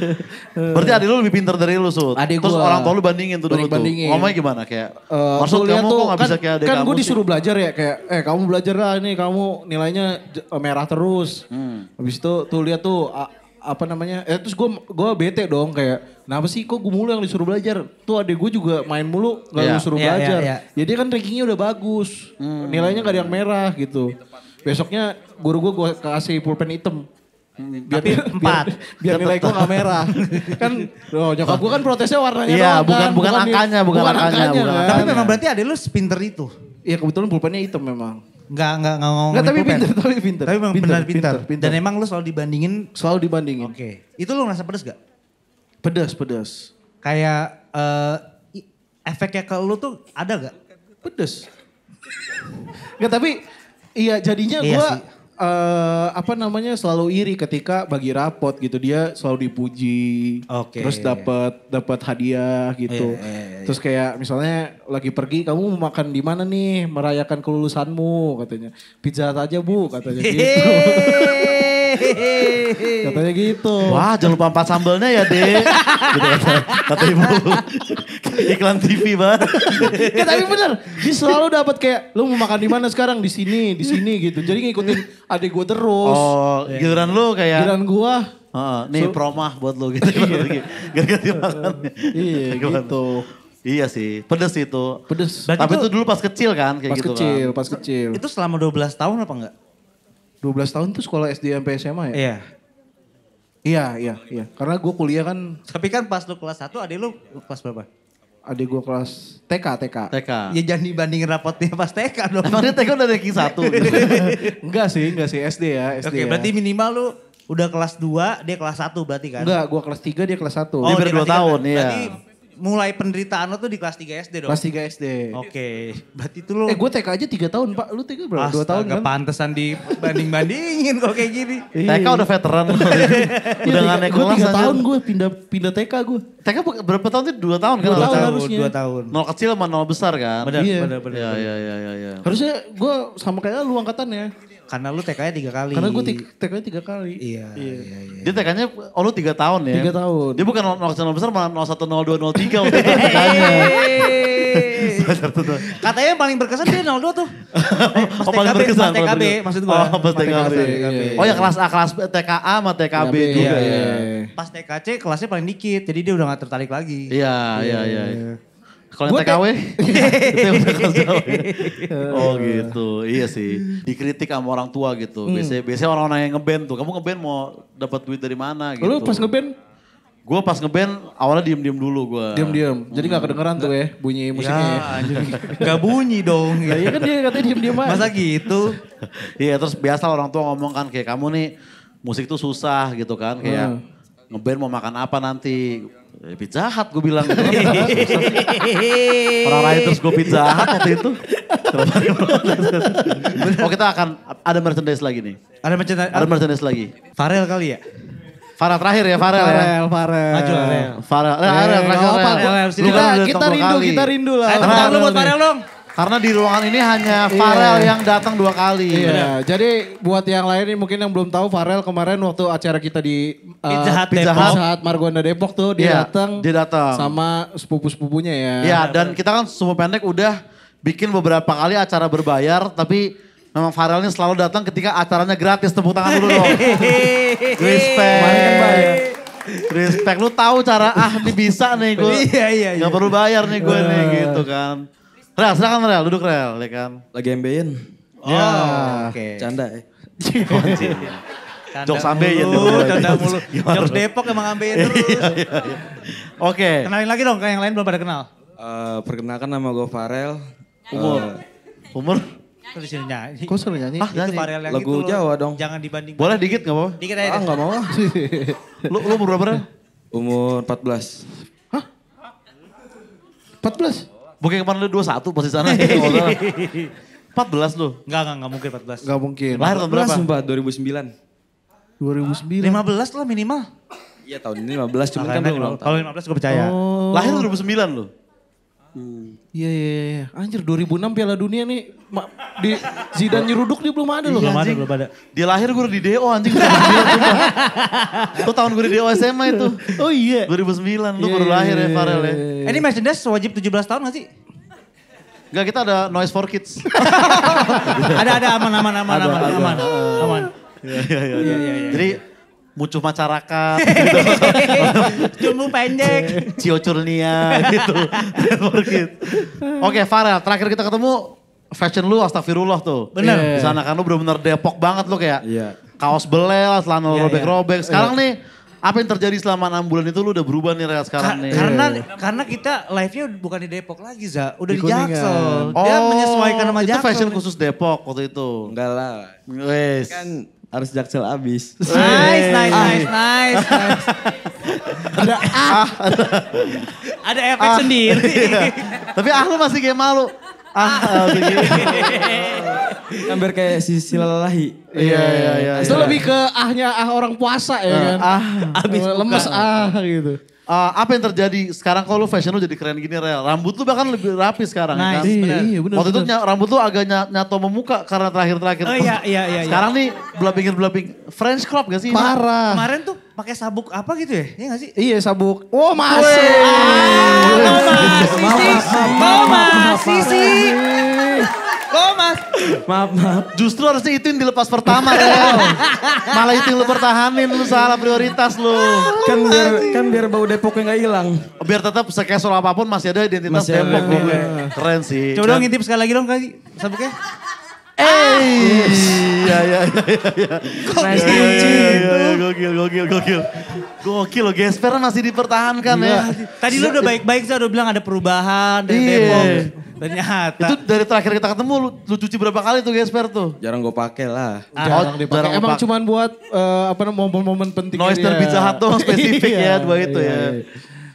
Berarti adik lu lebih pinter dari lu, Sud. Adik Terus gua, orang tua lu bandingin tuh dulu bandingin. tuh. Ngomongnya gimana kayak? Uh, maksud kamu tuh, kok gak kan, bisa kayak adik kan kamu Kan gue disuruh belajar ya kayak, eh kamu belajar lah ini kamu nilainya eh, merah terus. Hmm. Habis itu tuh lihat tuh apa namanya eh terus gue gue bete dong kayak kenapa sih kok gue mulu yang disuruh belajar tuh adek gue juga main mulu gak yeah, disuruh yeah, iya, belajar yeah, yeah. jadi kan rankingnya udah bagus hmm. nilainya gak ada yang merah gitu besoknya guru gue gue kasih pulpen hitam hmm, biar, tapi empat biar, biar nilai gue gak merah kan oh, nyokap gue kan protesnya warnanya iya, doang bukan, kan. bukan bukan angkanya bukan, bukan angkanya, bukan angkanya. Kan. tapi memang berarti adek lu sepinter itu Iya kebetulan pulpennya hitam memang. Enggak, enggak, enggak ngomong. Enggak, tapi pintar tapi pinter. Tapi memang benar pintar pinter, Dan emang lu selalu dibandingin. Selalu dibandingin. Oke. Okay. Itu lu ngerasa pedes gak? Pedes, pedes. Kayak uh, efeknya ke lu tuh ada gak? Pedes. Enggak, tapi iya jadinya iya gua sih uh, apa namanya selalu iri ketika bagi rapot gitu dia selalu dipuji okay. terus dapat dapat hadiah gitu oh, iya, iya, iya. terus kayak misalnya lagi pergi kamu mau makan di mana nih merayakan kelulusanmu katanya pizza aja bu katanya gitu Katanya gitu. Wah jangan lupa empat sambelnya ya dek. gitu kata, ya, kata ibu. Iklan TV banget. ya, tapi bener. Dia selalu dapat kayak lu mau makan di mana sekarang di sini di sini gitu. Jadi ngikutin adik gue terus. Oh ya. giliran lu kayak. Giliran gue. Uh, nih so, promah buat lu gitu. Iya. Gitu. Ganti makan. Iya gitu. Iya sih, pedes itu. Pedes. Tapi itu, itu dulu pas kecil kan kayak pas gitu kecil, kan. Pas kecil, pas kecil. Itu selama 12 tahun apa enggak? dua belas tahun tuh sekolah SD sampai SMA ya? Iya. Iya, iya, iya. Karena gue kuliah kan. Tapi kan pas lu kelas 1 adik lu kelas berapa? Adik gue kelas TK, TK. TK. Ya jangan dibandingin rapotnya pas TK dong. Emang TK udah dari Q1? enggak sih, enggak sih. SD ya, SD Oke, ya. berarti minimal lu udah kelas dua dia kelas satu berarti kan? Enggak, gue kelas tiga dia kelas satu Oh, dia berdua tahun, ya iya. Berarti mulai penderitaan lo tuh di kelas 3 SD dong? Kelas 3 SD. Oke, okay. berarti itu lo... Eh gue TK aja 3 tahun pak, Lo TK berapa? 2 tahun kan? pantesan dibanding-bandingin kok kayak gini. Iya. TK udah veteran iya. udah iya, gak naik kelas aja. Gue 3 tahun gue pindah pindah TK gue. TK berapa tahun sih? 2 tahun kan? 2 tahun harusnya. 2 tahun. Nol kecil sama nol besar kan? Benar, iya. benar, benar. Iya, iya, iya. Harusnya gue sama kayak lu ya. Karena lu TK-nya tiga kali. Karena gue TK-nya tiga kali. Iya, iya. iya, iya. iya. Dia TK-nya, oh lu tiga tahun ya? Tiga tahun. Dia bukan 0 besar malah 01, 02, 03 waktu itu TK-nya. Katanya yang paling berkesan dia 02 tuh. Eh, oh, paling TKB, berkesan. Mas TKB, maksud gue. Oh, pas TKB. Oh ya kelas A, kelas TKA sama TKB juga iya, ya. Pas TKC kelasnya paling dikit, jadi dia udah gak tertarik lagi. iya, iya. iya. iya. Kalau yang TKW? oh gitu, iya sih. Dikritik sama orang tua gitu. Hmm. Biasanya, biasanya orang-orang yang ngeband tuh, kamu ngeband mau dapat duit dari mana gitu. Lu pas ngeband? Gue pas ngeband awalnya diem-diem dulu gue. Diem-diem, jadi hmm. gak kedengeran tuh ya bunyi ya, musiknya ya. ya. gak bunyi dong. Ya, iya kan dia katanya diem-diem aja. Masa gitu? Iya terus biasa orang tua ngomong kan kayak kamu nih musik tuh susah gitu kan. Kayak hmm ngeband mau makan apa nanti? Lebih pizza gue bilang. Gitu. Orang lain terus gue pizza waktu itu. oh kita akan ada merchandise lagi nih. Ada merchandise, ada merchandise lagi. Farel kali ya? Farel terakhir ya Farel ya. Farel, Farel. Maju Farel. Farel, eh, Farel Farel. Eh, kita, kan kita rindu, kita rindu lah. Eh, Farel, Farel. Farel, Farel. buat Farel dong. Karena di ruangan ini hanya iya. Farel yeah. yang datang dua kali. Iya. Yeah. Jadi buat yang lain ini mungkin yang belum tahu Farel kemarin waktu acara kita di uh, Pizza Hut Pizza Depok, Pizza Hut Margonda Depok tuh dia yeah. datang. Dia datang sama sepupu-sepupunya ya. Iya, yeah, dan kita kan semua pendek udah bikin beberapa kali acara berbayar tapi Memang Farel selalu datang ketika acaranya gratis. Tepuk tangan dulu dong. Respect. Kan Respect. Lu tahu cara ah ini bisa nih gue. Iya, iya, iya. Gak perlu bayar nih gue nih iya. gitu kan. Rel, silahkan Rel, duduk Rel, ya kan. Lagi embein. Oh, ya. oke. Okay. Canda ya. Jok sambein ya. Canda mulu. Jok Depok emang ambein iya, terus. Iya, iya. Oke. Okay. Kenalin lagi dong, yang lain belum pada kenal. Uh, perkenalkan nama gue Farel. Umur. Uh, umur? Kok disini nyanyi? Kok disini nyanyi? Ah, nyanyi. Farel yang Lagu itu Jawa dong. Jangan dibanding. Boleh dikit gak mau? Dikit aja. Ah gak mau lu, lu umur berapa Umur 14. Hah? 14? Mungkin kemarin lu 21 pas di sana. gitu, ya, 14 lu? Enggak, enggak, enggak mungkin 14. Enggak mungkin. Lahir tahun berapa? Sumpah, 2009. 2009? 15 lah minimal. Iya tahun ini 15, cuma kan belum Kalau 15 gue percaya. Oh. Lahir 2009 lu? Hmm. Iya, iya iya iya. Anjir 2006 Piala Dunia nih ma, di Zidane nyeruduk dia belum ada loh. Belum ada, belum ada. Dia lahir gue di DO anjing. itu tahun gue di DO SMA itu. Oh iya. 2009 lu iya, baru lahir ya iya, Farel ya. Eh, ini Mercedes wajib 17 tahun gak sih? Enggak kita ada noise for kids. ada ada aman aman aman aman aman. Aman. Iya iya iya. Jadi Mucuh masyarakat gitu. Jumbo pendek. Cio Curnia gitu. gitu. Oke okay, Farel, terakhir kita ketemu fashion lu astagfirullah tuh. Bener. Yeah. Di sana kan lu bener-bener Depok banget lu kayak. Yeah. Kaos belel, celana iya, robek-robek. Yeah. Sekarang yeah. nih apa yang terjadi selama enam bulan itu lu udah berubah nih Rel sekarang Ka nih. Karena yeah. karena kita live-nya bukan di Depok lagi Za, udah di, di Jaksel. Oh, Dia menyesuaikan sama oh, itu Jaksel. Itu fashion khusus Depok waktu itu. Enggak lah. Wes. Kan harus jaksel abis. Nice, nice, nice, nice, ah. nice, nice. ada ah. ah, ada, efek ah, sendiri. Iya. Tapi ah masih kayak malu. Ah, begini. Ah. Gitu. Kan Hampir kayak si silalahi. Iya, iya, iya, iya. Itu lebih ke ahnya ah orang puasa ya kan. Ah, abis eh, lemes ah gitu uh, apa yang terjadi sekarang kalau fashion lu jadi keren gini rel rambut lu bahkan lebih rapi sekarang ya nice. ya kan iya, iya, bener, waktu bener. itu rambut lu agak ny nyato memuka karena terakhir terakhir oh, iya, iya, iya, iya. sekarang iya. nih blabingin blabing French crop gak sih parah kemarin tuh pakai sabuk apa gitu ya iya gak sih iya sabuk oh masih ah, mau masih sih mau masih Kok mas? Maaf, maaf. Justru harusnya itu yang dilepas pertama Rel. Malah itu yang lu pertahanin, lu salah prioritas lu. Kan biar kan biar bau Depoknya gak hilang. Biar tetap sekesol apapun masih ada identitas masih Depok. Ada, iya. Keren sih. Coba dong ngintip sekali lagi dong kali sabuknya. Eh, ya iya iya iya iya. iya, gokil gokil gokil. Gokil loh, Gesper masih dipertahankan ya. Tadi lu udah baik-baik sih, udah bilang ada perubahan dan Depok. Ternyata. Itu dari terakhir kita ketemu lu, lu cuci berapa kali tuh gesper tuh? Jarang gue pakai lah. Ah, jarang dipakai. Jarang Emang cuman buat uh, apa namanya momen-momen penting. noise terbicara tuh spesifik ya iya. dua itu ya. Iya, iya.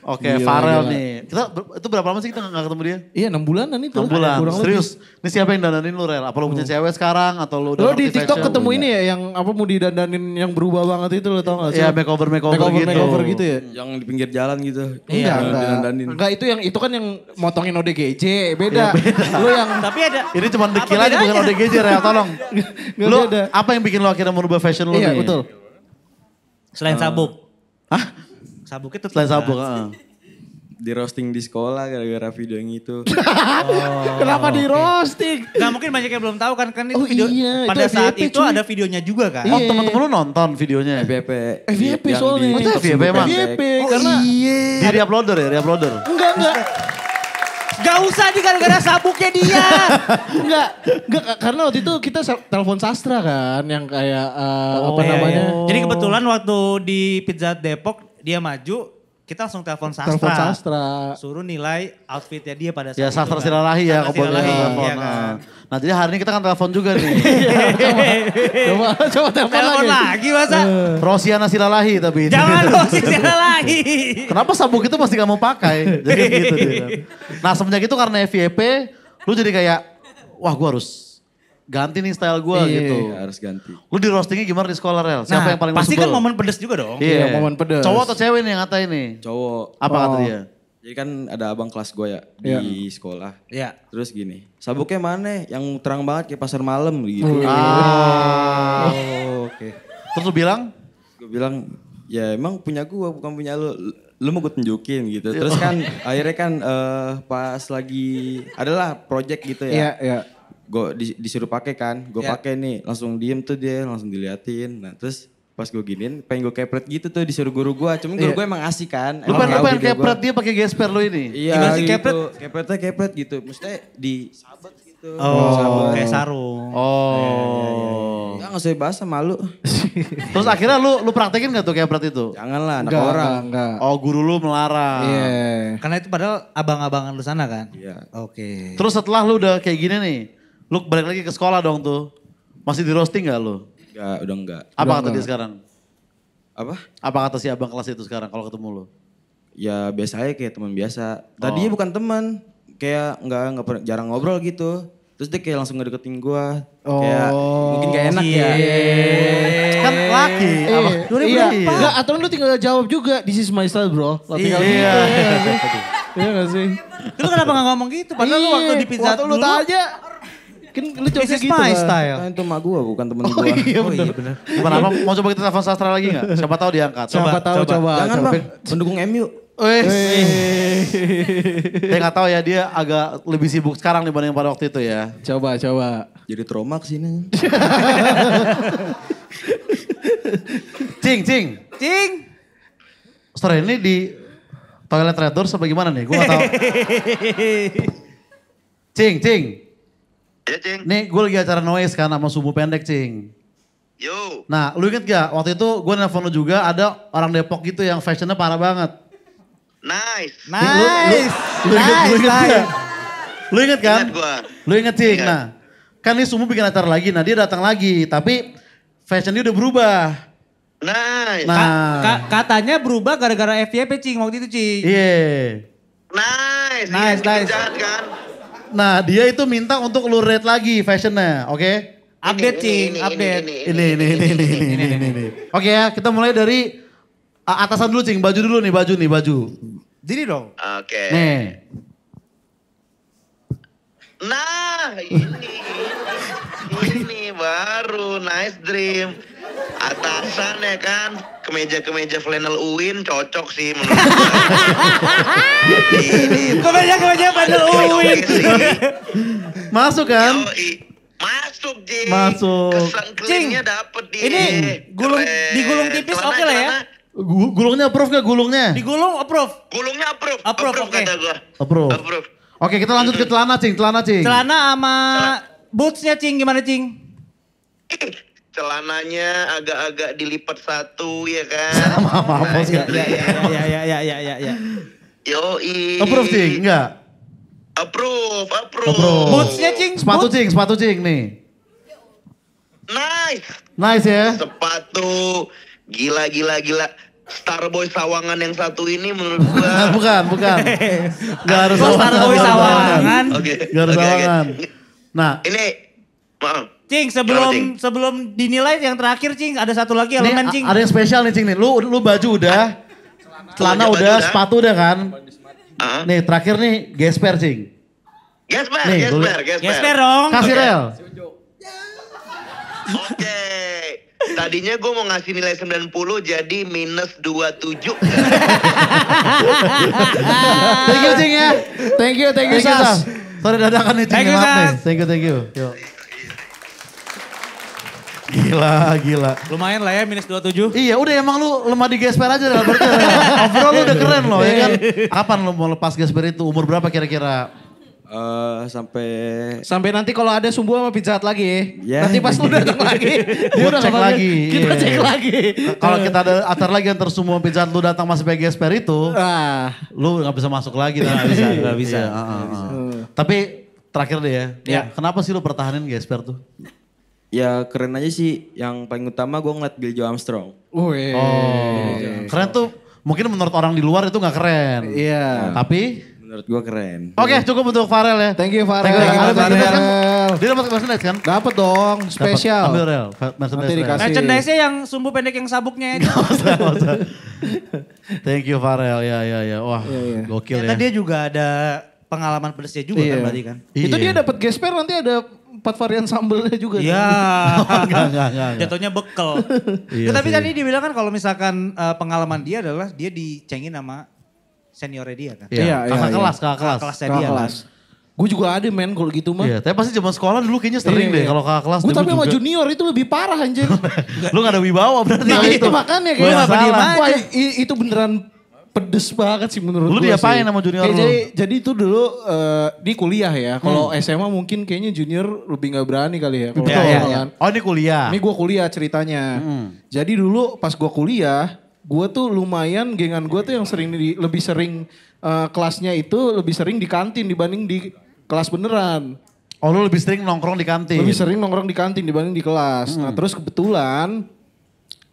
Oke, okay, Farel nih. Kita itu berapa lama sih kita gak ketemu dia? Iya, 6 bulanan itu. Enam bulan. Kurang Serius. Lebih. Ini siapa yang dandanin lu, Rel? Apa lu punya oh. cewek sekarang atau lu udah Lo di TikTok ketemu ini ya yang apa mau didandanin yang berubah banget itu lo tau gak sih? Iya, makeover makeover, makeover gitu. Makeover gitu ya. Yang di pinggir jalan gitu. Iya, didandanin. Enggak, itu yang itu kan yang motongin ODGJ, beda. Ya, beda. lu yang Tapi ada Ini cuma dekil aja bukan ODGJ, Rel, tolong. ada. apa yang bikin lu akhirnya merubah fashion lu iya, nih? Iya, betul. Selain sabuk. Hah? sabuknya tetap selain sabuk kan? di roasting di sekolah gara-gara video yang itu. oh, Kenapa okay. di roasting? Gak mungkin banyak yang belum tahu kan kan itu oh, video iya, pada itu saat FVP, itu cuy. ada videonya juga kan. Iya. Oh teman-teman lu nonton videonya. FVP. Eh, FVP eh, soalnya. Di, FVP emang. FVP oh, oh, karena iya. di reuploader ya, reuploader. Enggak enggak. Gak usah di gara-gara sabuknya dia. enggak, enggak karena waktu itu kita telepon sastra kan yang kayak uh, oh, apa iya, iya. namanya. Iya. Jadi kebetulan waktu di Pizza Depok dia maju, kita langsung telepon sastra. Telepon sastra. Suruh nilai outfitnya dia pada saat Ya sastra kan. silalahi ya. Sastra lagi. ya, kan. Nah, nah jadi hari ini kita akan telepon juga nih. coba, coba, coba telepon, telepon lagi. lagi masa? Uh. Rosiana silalahi tapi. Jangan Rosi silalahi. Kenapa sabuk itu pasti gak mau pakai? Jadi gitu. Dia. Nah semenjak itu karena FYP, lu jadi kayak, wah gue harus ganti nih style gue iya, gitu. Iya, harus ganti. Lu di roastingnya gimana di sekolah rel? Siapa nah, yang paling pasti kan momen pedes juga dong. Iya, yeah. momen pedes. Cowok atau cewek nih yang kata ini? Cowok. Apa oh. kata dia? Jadi kan ada abang kelas gue ya yeah. di iya. sekolah. Iya. Yeah. Terus gini, sabuknya mana yang terang banget kayak pasar malam gitu. Oh. Ah. Oh, oke. Okay. Terus lu bilang? Gue bilang, ya emang punya gue bukan punya lu lu mau gue tunjukin gitu. Iya. Terus kan akhirnya kan uh, pas lagi adalah project gitu ya. Iya, yeah, iya. Yeah gue dis disuruh pakai kan gue yeah. pakai nih langsung diem tuh dia langsung diliatin nah terus pas gue giniin pengen gue kepret gitu tuh disuruh guru gue cuma guru yeah. gue emang asik kan lu pengen, pengen kepret dia pakai gesper lu ini iya Gimana sih gitu. kepret kepretnya kepret gitu maksudnya di sahabat gitu oh, oh sahabat. kayak sarung iya, iya, iya, oh nggak nggak usah bahasa malu terus akhirnya lu lu praktekin gak tuh kepret itu Janganlah, anak enggak, orang enggak. oh guru lu melarang iya yeah. karena itu padahal abang-abangan lu sana kan iya yeah. oke okay. terus setelah lu udah kayak gini nih Lu balik lagi ke sekolah dong tuh. Masih di roasting gak lu? Enggak, udah enggak. Apa udah kata dia sekarang? Apa? Apa kata si abang kelas itu sekarang kalau ketemu lu? Ya biasa aja kayak teman biasa. tadi oh. bukan teman, kayak enggak nggak jarang ngobrol gitu. Terus dia kayak langsung ngedeketin gua. Oh. Kayak mungkin gak enak ya. Iya. Kan laki. Iya. apa? Iya. Enggak, atau lu tinggal jawab juga. This is my style bro. lo tinggal iya. gitu. Ya iya gak sih? Lu kenapa gak ngomong gitu? Padahal lu iya. waktu di pizza waktu lu tanya. Kan lu coba gitu. my kan. style. Nah, itu mak gua bukan temen oh, gua. Iya, oh iya benar. Teman apa mau coba kita telepon sastra lagi enggak? Siapa tahu diangkat. Coba, coba tahu coba. coba. Jangan coba. Bang, pendukung MU. Wes. Saya enggak tahu ya dia agak lebih sibuk sekarang dibanding pada waktu itu ya. Coba coba. Jadi trauma sini. cing cing cing. Sore ini di toilet redor sebagaimana nih? Gue nggak tahu. cing cing. Ya, Cing. Nih, gue lagi acara noise karena sama sumbu pendek, Cing. Yo. Nah, lu inget gak waktu itu gue nelfon lu juga ada orang Depok gitu yang fashionnya parah banget. Nice. Nice. Lu, lu, lu, nice. lu inget, nice. Gak? Lu inget kan? Inget gua. Lu inget, Cing. Inget. Nah, kan ini sumbu bikin acara lagi. Nah, dia datang lagi. Tapi fashion dia udah berubah. Nice. Nah, ka ka katanya berubah gara-gara FYP Cing waktu itu Cing. Iya. Yeah. Nice. Nice, iya, nice. Jahat, kan? Nah, dia itu minta untuk lu rate lagi fashionnya, oke? Okay? Update, Cing, update. Ini, ini, ini, ini, ini, ini, ini. ini. Oke okay, ya, kita mulai dari atasan dulu, Cing. Baju dulu nih, baju nih, baju. Jadi dong. Oke. Okay. Nih. Nah, ini, ini, baru nice dream. Atasan ya kan, kemeja-kemeja flannel Uin cocok sih menurut ini. Kemeja-kemeja flannel Uin. Masuk kan? Masuk, Ji. Masuk. Kesan dapet, di. Ini gulung, di gulung tipis oke okay lah ya. Gulungnya approve gak gulungnya? Digulung approve. Gulungnya approve. Approve, approve kata gue. Approve. Approve. Oke kita lanjut ke celana cing, celana cing. Celana sama bootsnya cing, gimana cing? celananya agak-agak dilipat satu ya kan. Sama apa apa sih? Ya ya ya ya ya ya ya iya, ya. Yo i. Approve cing enggak? Approve, approve. approve. Bootsnya cing. Sepatu boots. cing, sepatu cing nih. Nice. Nice ya. Sepatu gila gila gila Starboy Sawangan yang satu ini menurut gua. bukan, bukan. Gak oh, harus Sawangan. Starboy Sawangan. Oke. Okay. Gak harus okay, Sawangan. Okay. Nah. Ini, maaf. Cing, sebelum Cing? sebelum dinilai yang terakhir Cing, ada satu lagi elemen Cing. Ada yang spesial nih Cing nih. Lu lu baju udah, celana, udah, udah, sepatu udah kan. uh Nih terakhir nih gesper Cing. Gesper, nih, gesper, gesper. Gesper dong. Kasih okay. rel. Oke. Okay. Tadinya gue mau ngasih nilai 90 jadi minus 27. thank you Cing ya. Thank you, thank you Sas. Sorry dadakan nih Cing. Thank ya, you Sas. Thank you, thank you. Yo. Gila, gila. Lumayan lah ya minus 27. Iya udah emang lu lemah di gesper aja dalam Overall lu udah keren loh ya kan. Iya. Kapan lu mau lepas gesper itu? Umur berapa kira-kira? Eh, sampai sampai nanti kalau ada sumbu sama pijat lagi yeah. nanti pas lu datang lagi dia udah cek lagi kita yeah. cek lagi kalau kita ada atar lagi yang sumbu sama pijat lu datang masih bagi Esper itu ah. lu nggak bisa masuk lagi nggak nah, bisa iya, nggak bisa, yeah, uh, uh, bisa. Uh. tapi terakhir deh ya yeah. kenapa sih lu pertahanin gesper tuh Ya keren aja sih, yang paling utama gue ngeliat Bill Joe Armstrong. Oh, iya. oh. Keren tuh, mungkin menurut orang di luar itu gak keren. Iya. Yeah. Tapi Menurut gue keren. Oke okay, cukup untuk Farel ya. Thank you Farel. Thank you, Farel. Kan? Dia dapat merchandise kan? Dapat dong, spesial. Ambil real, merchandise. Nanti dikasih. Merchandise-nya yang sumbu pendek yang sabuknya. Gak usah, usah. Thank you Farel, ya ya ya. Wah yeah, yeah. gokil ya. Tadi dia juga ada pengalaman pedesnya juga yeah. kan berarti kan. Yeah. Itu dia dapat gesper nanti ada empat varian sambelnya juga. Iya. Kan? Jatuhnya bekel. Iya ya, tapi Tetapi tadi dibilang kan kalau misalkan eh, pengalaman dia adalah dia dicengin sama seniornya dia kan. Iya, yeah. Iya, kakak yeah, kelas, yeah. kakak kelas. Kakak kan? kelas kelas. Gue juga ada men kalau gitu mah. Iya, tapi pasti zaman sekolah dulu kayaknya sering yeah, deh iya. kalau kakak kelas. Gue tapi sama junior itu lebih parah anjir. lu gak ada wibawa berarti. Nah, nah itu, makannya makanya kayak. Gue gak Wah, itu beneran pedes banget sih menurut lu gue. Lu diapain sama junior kayak lu? Jadi, jadi itu dulu uh, di kuliah ya. Kalau hmm. SMA mungkin kayaknya junior lebih nggak berani kali ya. Betul. Ya, ya, ya. Oh ini kuliah. Ini gue kuliah ceritanya. Hmm. Jadi dulu pas gue kuliah, gue tuh lumayan gengan gue tuh yang sering di, lebih sering uh, kelasnya itu lebih sering di kantin dibanding di kelas beneran. Oh lu lebih sering nongkrong di kantin? Lebih sering nongkrong di kantin dibanding di kelas. Nah, hmm. Nah terus kebetulan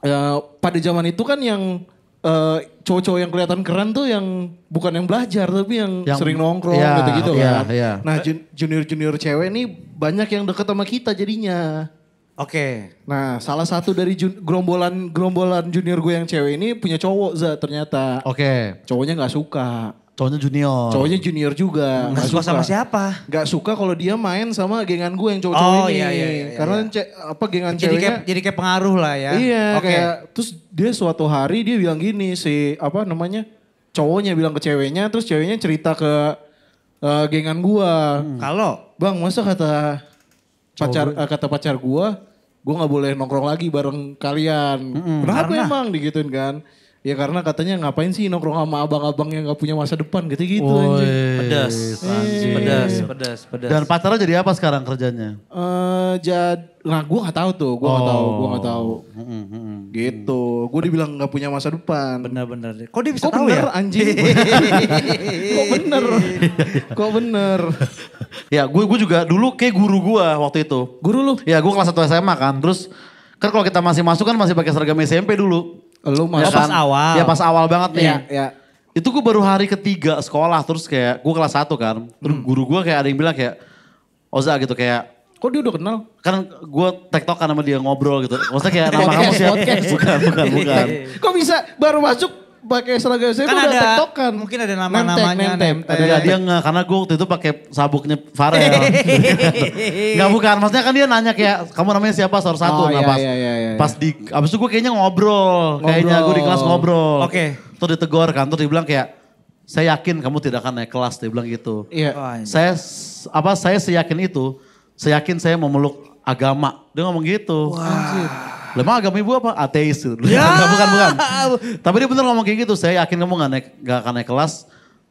uh, pada zaman itu kan yang uh, cowok-cowok yang kelihatan keren tuh yang bukan yang belajar tapi yang, yang sering nongkrong ya, gitu-gitu ya, kan. Ya. Nah junior-junior cewek ini banyak yang deket sama kita jadinya. Oke. Okay. Nah, salah satu dari jun, gerombolan gerombolan junior gue yang cewek ini punya cowok za ternyata. Oke. Okay. Cowoknya nggak suka. Cowoknya junior. Cowoknya junior juga. Gak, gak suka, sama siapa? Gak suka kalau dia main sama gengan gue yang cowok-cowok oh, ini. Iya, iya, iya, Karena iya. apa gengan jadi ceweknya. Kayak, jadi kayak pengaruh lah ya. Iya okay. Terus dia suatu hari dia bilang gini si apa namanya. Cowoknya bilang ke ceweknya. Terus ceweknya cerita ke uh, gengan gue. Hmm. Kalau? Bang masa kata pacar uh, kata pacar gue gue nggak boleh nongkrong lagi bareng kalian mm-hmm. kenapa emang digituin kan Ya karena katanya ngapain sih nongkrong sama abang-abang yang nggak punya masa depan gitu-gitu anjir. Pedas, anjir. Eh. pedas, pedas, pedas. Dan pacarnya jadi apa sekarang kerjanya? uh, eh, jadi Nah, gue gak tahu tuh, gue oh. gak tahu, gue gak tahu. hmm, gitu, gue dibilang gak punya masa depan. Bener-bener. Kok dia bisa Kok tahu ya? bener, ya? anjing? Kok bener? Kok bener? ya, gue gue juga dulu kayak guru gue waktu itu. Guru lu? Ya, gue kelas 1 SMA kan. Terus kan kalau kita masih masuk kan masih pakai seragam SMP dulu. Lu ya masuk ya kan? pas awal. Ya pas awal banget nih. Iya, ya. Itu gue baru hari ketiga sekolah terus kayak gue kelas 1 kan. Terus hmm. guru gue kayak ada yang bilang kayak Oza gitu kayak Kok dia udah kenal? Kan gue tektokan sama dia ngobrol gitu. Maksudnya kayak nama kamu siapa? Bukan, bukan, iya. bukan. Kok bisa baru masuk pakai seragam saya kan udah tektokan. Mungkin ada nama-namanya. ya, dia enggak. Karena gue waktu itu pakai sabuknya Farel. Gak bukan, maksudnya kan dia nanya kayak, kamu namanya siapa? Sor satu. Oh, nah, pas, iya, iya, iya. pas iya. di, abis itu gue kayaknya ngobrol. Kayaknya gue di kelas ngobrol. Oke. Okay. Terus ditegur kan, terus dibilang kayak, saya yakin kamu tidak akan naik kelas, dia bilang gitu. Iya. Oh, saya apa saya seyakin itu saya yakin saya memeluk agama. Dia ngomong gitu. Wah. Lemah agama ibu apa? Ateis. Ya. bukan, bukan. Tapi dia bener ngomong kayak gitu. Saya yakin kamu gak, naik, gak akan naik kelas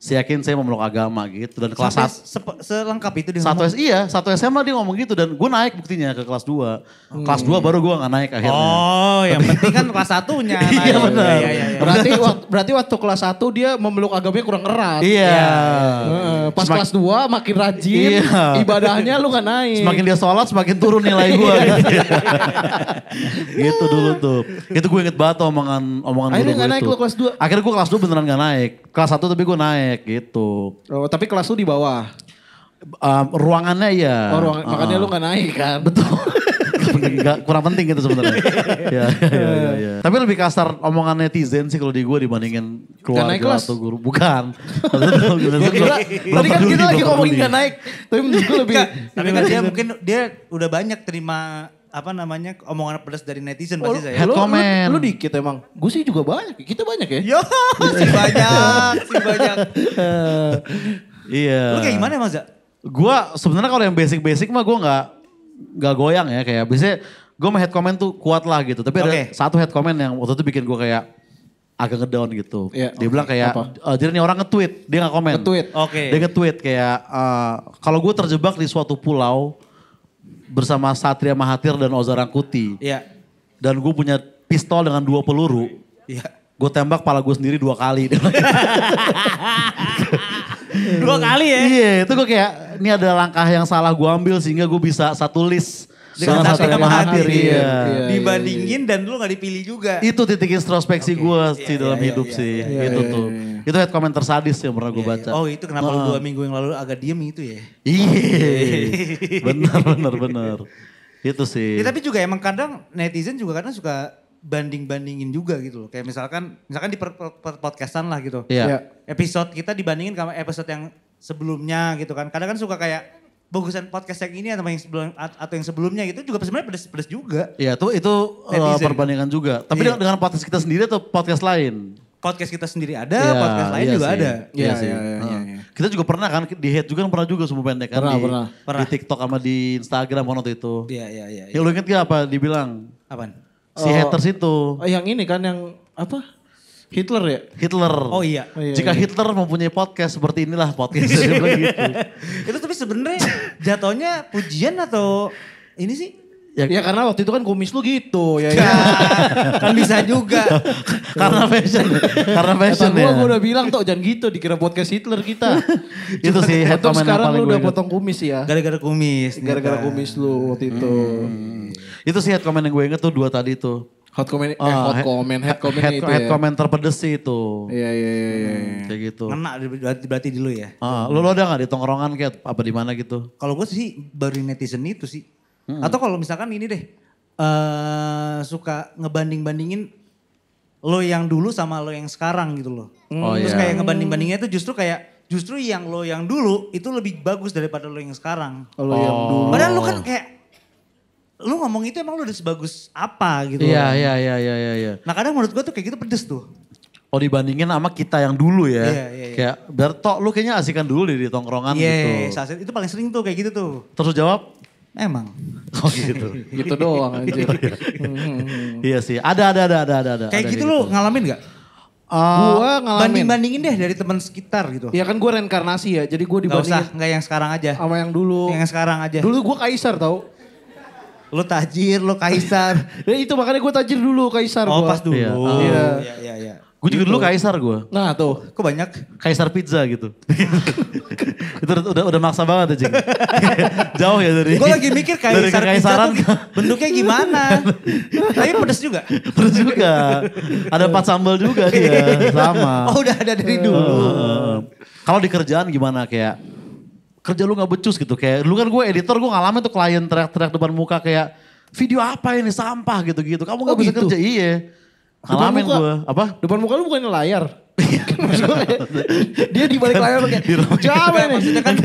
saya yakin saya memeluk agama gitu dan kelas satu satu selengkap itu dia satu S iya satu SMA dia ngomong gitu dan gue naik buktinya ke kelas dua hmm. kelas dua baru gue nggak naik akhirnya oh Tapi, yang penting kan kelas satunya iya, naik. iya benar iya, iya, iya. berarti waktu, berarti waktu kelas satu dia memeluk agamanya kurang erat iya, ya. pas Semak, kelas dua makin rajin iya. ibadahnya lu nggak naik semakin dia sholat semakin turun nilai gue iya. gitu dulu tuh itu gue inget banget omongan omongan akhirnya gak naik lu kelas dua akhirnya gue kelas dua beneran gak naik kelas satu tapi gue naik naik gitu. Oh, tapi kelas lu di bawah? Um, ruangannya ya. Oh, ruang, uh, makanya lu gak naik kan? Betul. Gak kurang penting gitu sebenarnya. ya, ya, ya, ya. Tapi lebih kasar omongan netizen sih kalau di gue dibandingin keluarga kelas. atau guru. Bukan. Tadi kan kita lagi ngomongin gak naik. Tapi menurut gue lebih. Tapi kan dia mungkin dia udah banyak terima apa namanya omongan pedas dari netizen oh, pasti saya. Lu, comment Lu, lu, dikit emang. Gue sih juga banyak. Kita banyak ya. Yo, si banyak, si banyak. Iya. iya. Lu kayak gimana Mas? Gua sebenarnya kalau yang basic-basic mah gue nggak nggak goyang ya kayak biasanya gue mah head comment tuh kuat lah gitu. Tapi okay. ada satu head comment yang waktu itu bikin gue kayak agak ngedown gitu. Yeah, dia bilang kayak, uh, jadi nih orang nge-tweet, dia gak komen. Nge-tweet. Oke. Okay. Dia nge-tweet kayak, uh, kalau gue terjebak di suatu pulau, bersama Satria Mahathir dan Oza Rangkuti. Iya. Dan gue punya pistol dengan dua peluru. Iya. Gue tembak pala gue sendiri dua kali. dua kali ya? Iya, itu gue kayak ini ada langkah yang salah gue ambil sehingga gue bisa satu list dengan salah satu yang iya. Iya, iya. dibandingin iya, dan lu gak dipilih juga itu titik introspeksi okay. gue yeah, sih yeah, dalam yeah, hidup yeah, sih yeah, itu yeah, tuh yeah. itu head komentar sadis yang pernah gue baca oh itu kenapa nah. dua minggu yang lalu agak diem itu ya iya benar benar benar itu sih ya, tapi juga emang kadang netizen juga kadang suka banding-bandingin juga gitu loh. Kayak misalkan misalkan di per, per, per podcastan lah gitu. Iya. Yeah. Episode kita dibandingin sama episode yang sebelumnya gitu kan. Kadang kan suka kayak bagusan podcast yang ini atau yang sebelum atau yang sebelumnya itu juga sebenarnya pedes-pedes juga. Ya itu itu uh, perbandingan juga. Tapi iya. dengan podcast kita sendiri atau podcast lain? Podcast kita sendiri ada, ya, podcast lain iya juga ada. Iya, iya, sih. Iya, iya, iya, iya. Kita juga pernah kan di head juga kan pernah juga semua pendek kan pernah, di, pernah. di TikTok sama di Instagram kan waktu itu. Iya, iya, iya. iya. Ya lu inget gak apa dibilang? Apaan? Si uh, haters itu. Eh, yang ini kan yang apa? Hitler ya? Hitler. Oh iya. Oh, iya Jika iya. Hitler mempunyai podcast seperti inilah podcast dia bilang gitu. Itu tapi sebenarnya jatuhnya pujian atau ini sih? Ya, ya karena waktu itu kan kumis lu gitu ya. ya. kan bisa juga. karena fashion. karena fashion ya. Gue udah bilang tuh jangan gitu dikira podcast Hitler kita. itu sih head comment sekarang lu udah potong kumis ya. Gara-gara kumis. Gara-gara gitu kan. kumis lu waktu itu. Hmm. Itu sih head comment yang gue inget tuh dua tadi tuh Hot comment, oh, eh, ah, hot comment, head comment head, itu head ya. comment terpedes sih itu. Iya, iya, iya. iya hot hmm, iya. kayak gitu. hot berarti, berarti dulu ya. Ah, hot lu ada gak di tongkrongan kayak apa di mana gitu? Kalau gue sih baru netizen itu sih. Hmm. Atau kalau misalkan ini deh. Uh, suka ngebanding-bandingin lo yang dulu sama lo yang sekarang gitu loh. Oh, Terus iya. kayak ngebanding-bandingnya itu justru kayak justru yang lo yang dulu itu lebih bagus daripada lo yang sekarang. Oh, lo yang oh. dulu. Padahal lo kan kayak lu ngomong itu emang lu udah sebagus apa gitu. Iya, kan? iya, iya, iya, iya, iya. Nah kadang menurut gue tuh kayak gitu pedes tuh. Oh dibandingin sama kita yang dulu ya. Iya, iya, iya. Kayak Berto lu kayaknya asikan dulu di, di tongkrongan iya, gitu. Iya, itu paling sering tuh kayak gitu tuh. Terus jawab? Emang. Oh gitu. gitu doang aja. Iya, hmm. iya iya sih, ada, ada, ada, ada, ada. Kayak ada, gitu, gitu ngalamin gak? Uh, eh, gue ngalamin. Banding-bandingin deh dari teman sekitar gitu. Iya kan gue reinkarnasi ya, jadi gue dibandingin. Gak usah, gak yang sekarang aja. Sama yang dulu. Yang sekarang aja. Dulu gue Kaisar tau lo tajir, lo kaisar. ya, itu makanya gue tajir dulu kaisar Oh gua. pas dulu. Iya. iya oh. Iya. Iya, iya, ya. Gue juga gitu. dulu kaisar gue. Nah tuh. Kok banyak? Kaisar pizza gitu. itu udah udah maksa banget aja. Ya, Jauh ya dari. Gue lagi mikir kaisar dari kaisaran pizza tuh bentuknya gimana. Tapi pedes juga. Pedes juga. Ada empat sambal juga dia. Sama. Oh udah ada dari dulu. Uh, kalau di kerjaan gimana kayak kerja lu gak becus gitu. Kayak lu kan gue editor, gue ngalamin tuh klien teriak-teriak depan muka kayak video apa ini sampah gitu-gitu. Kamu gak oh, bisa gitu. kerja, iya. Ngalamin gue. Apa? Depan muka lu bukan layar. Iya. dia di balik layar kayak jauh nih. Maksudnya kan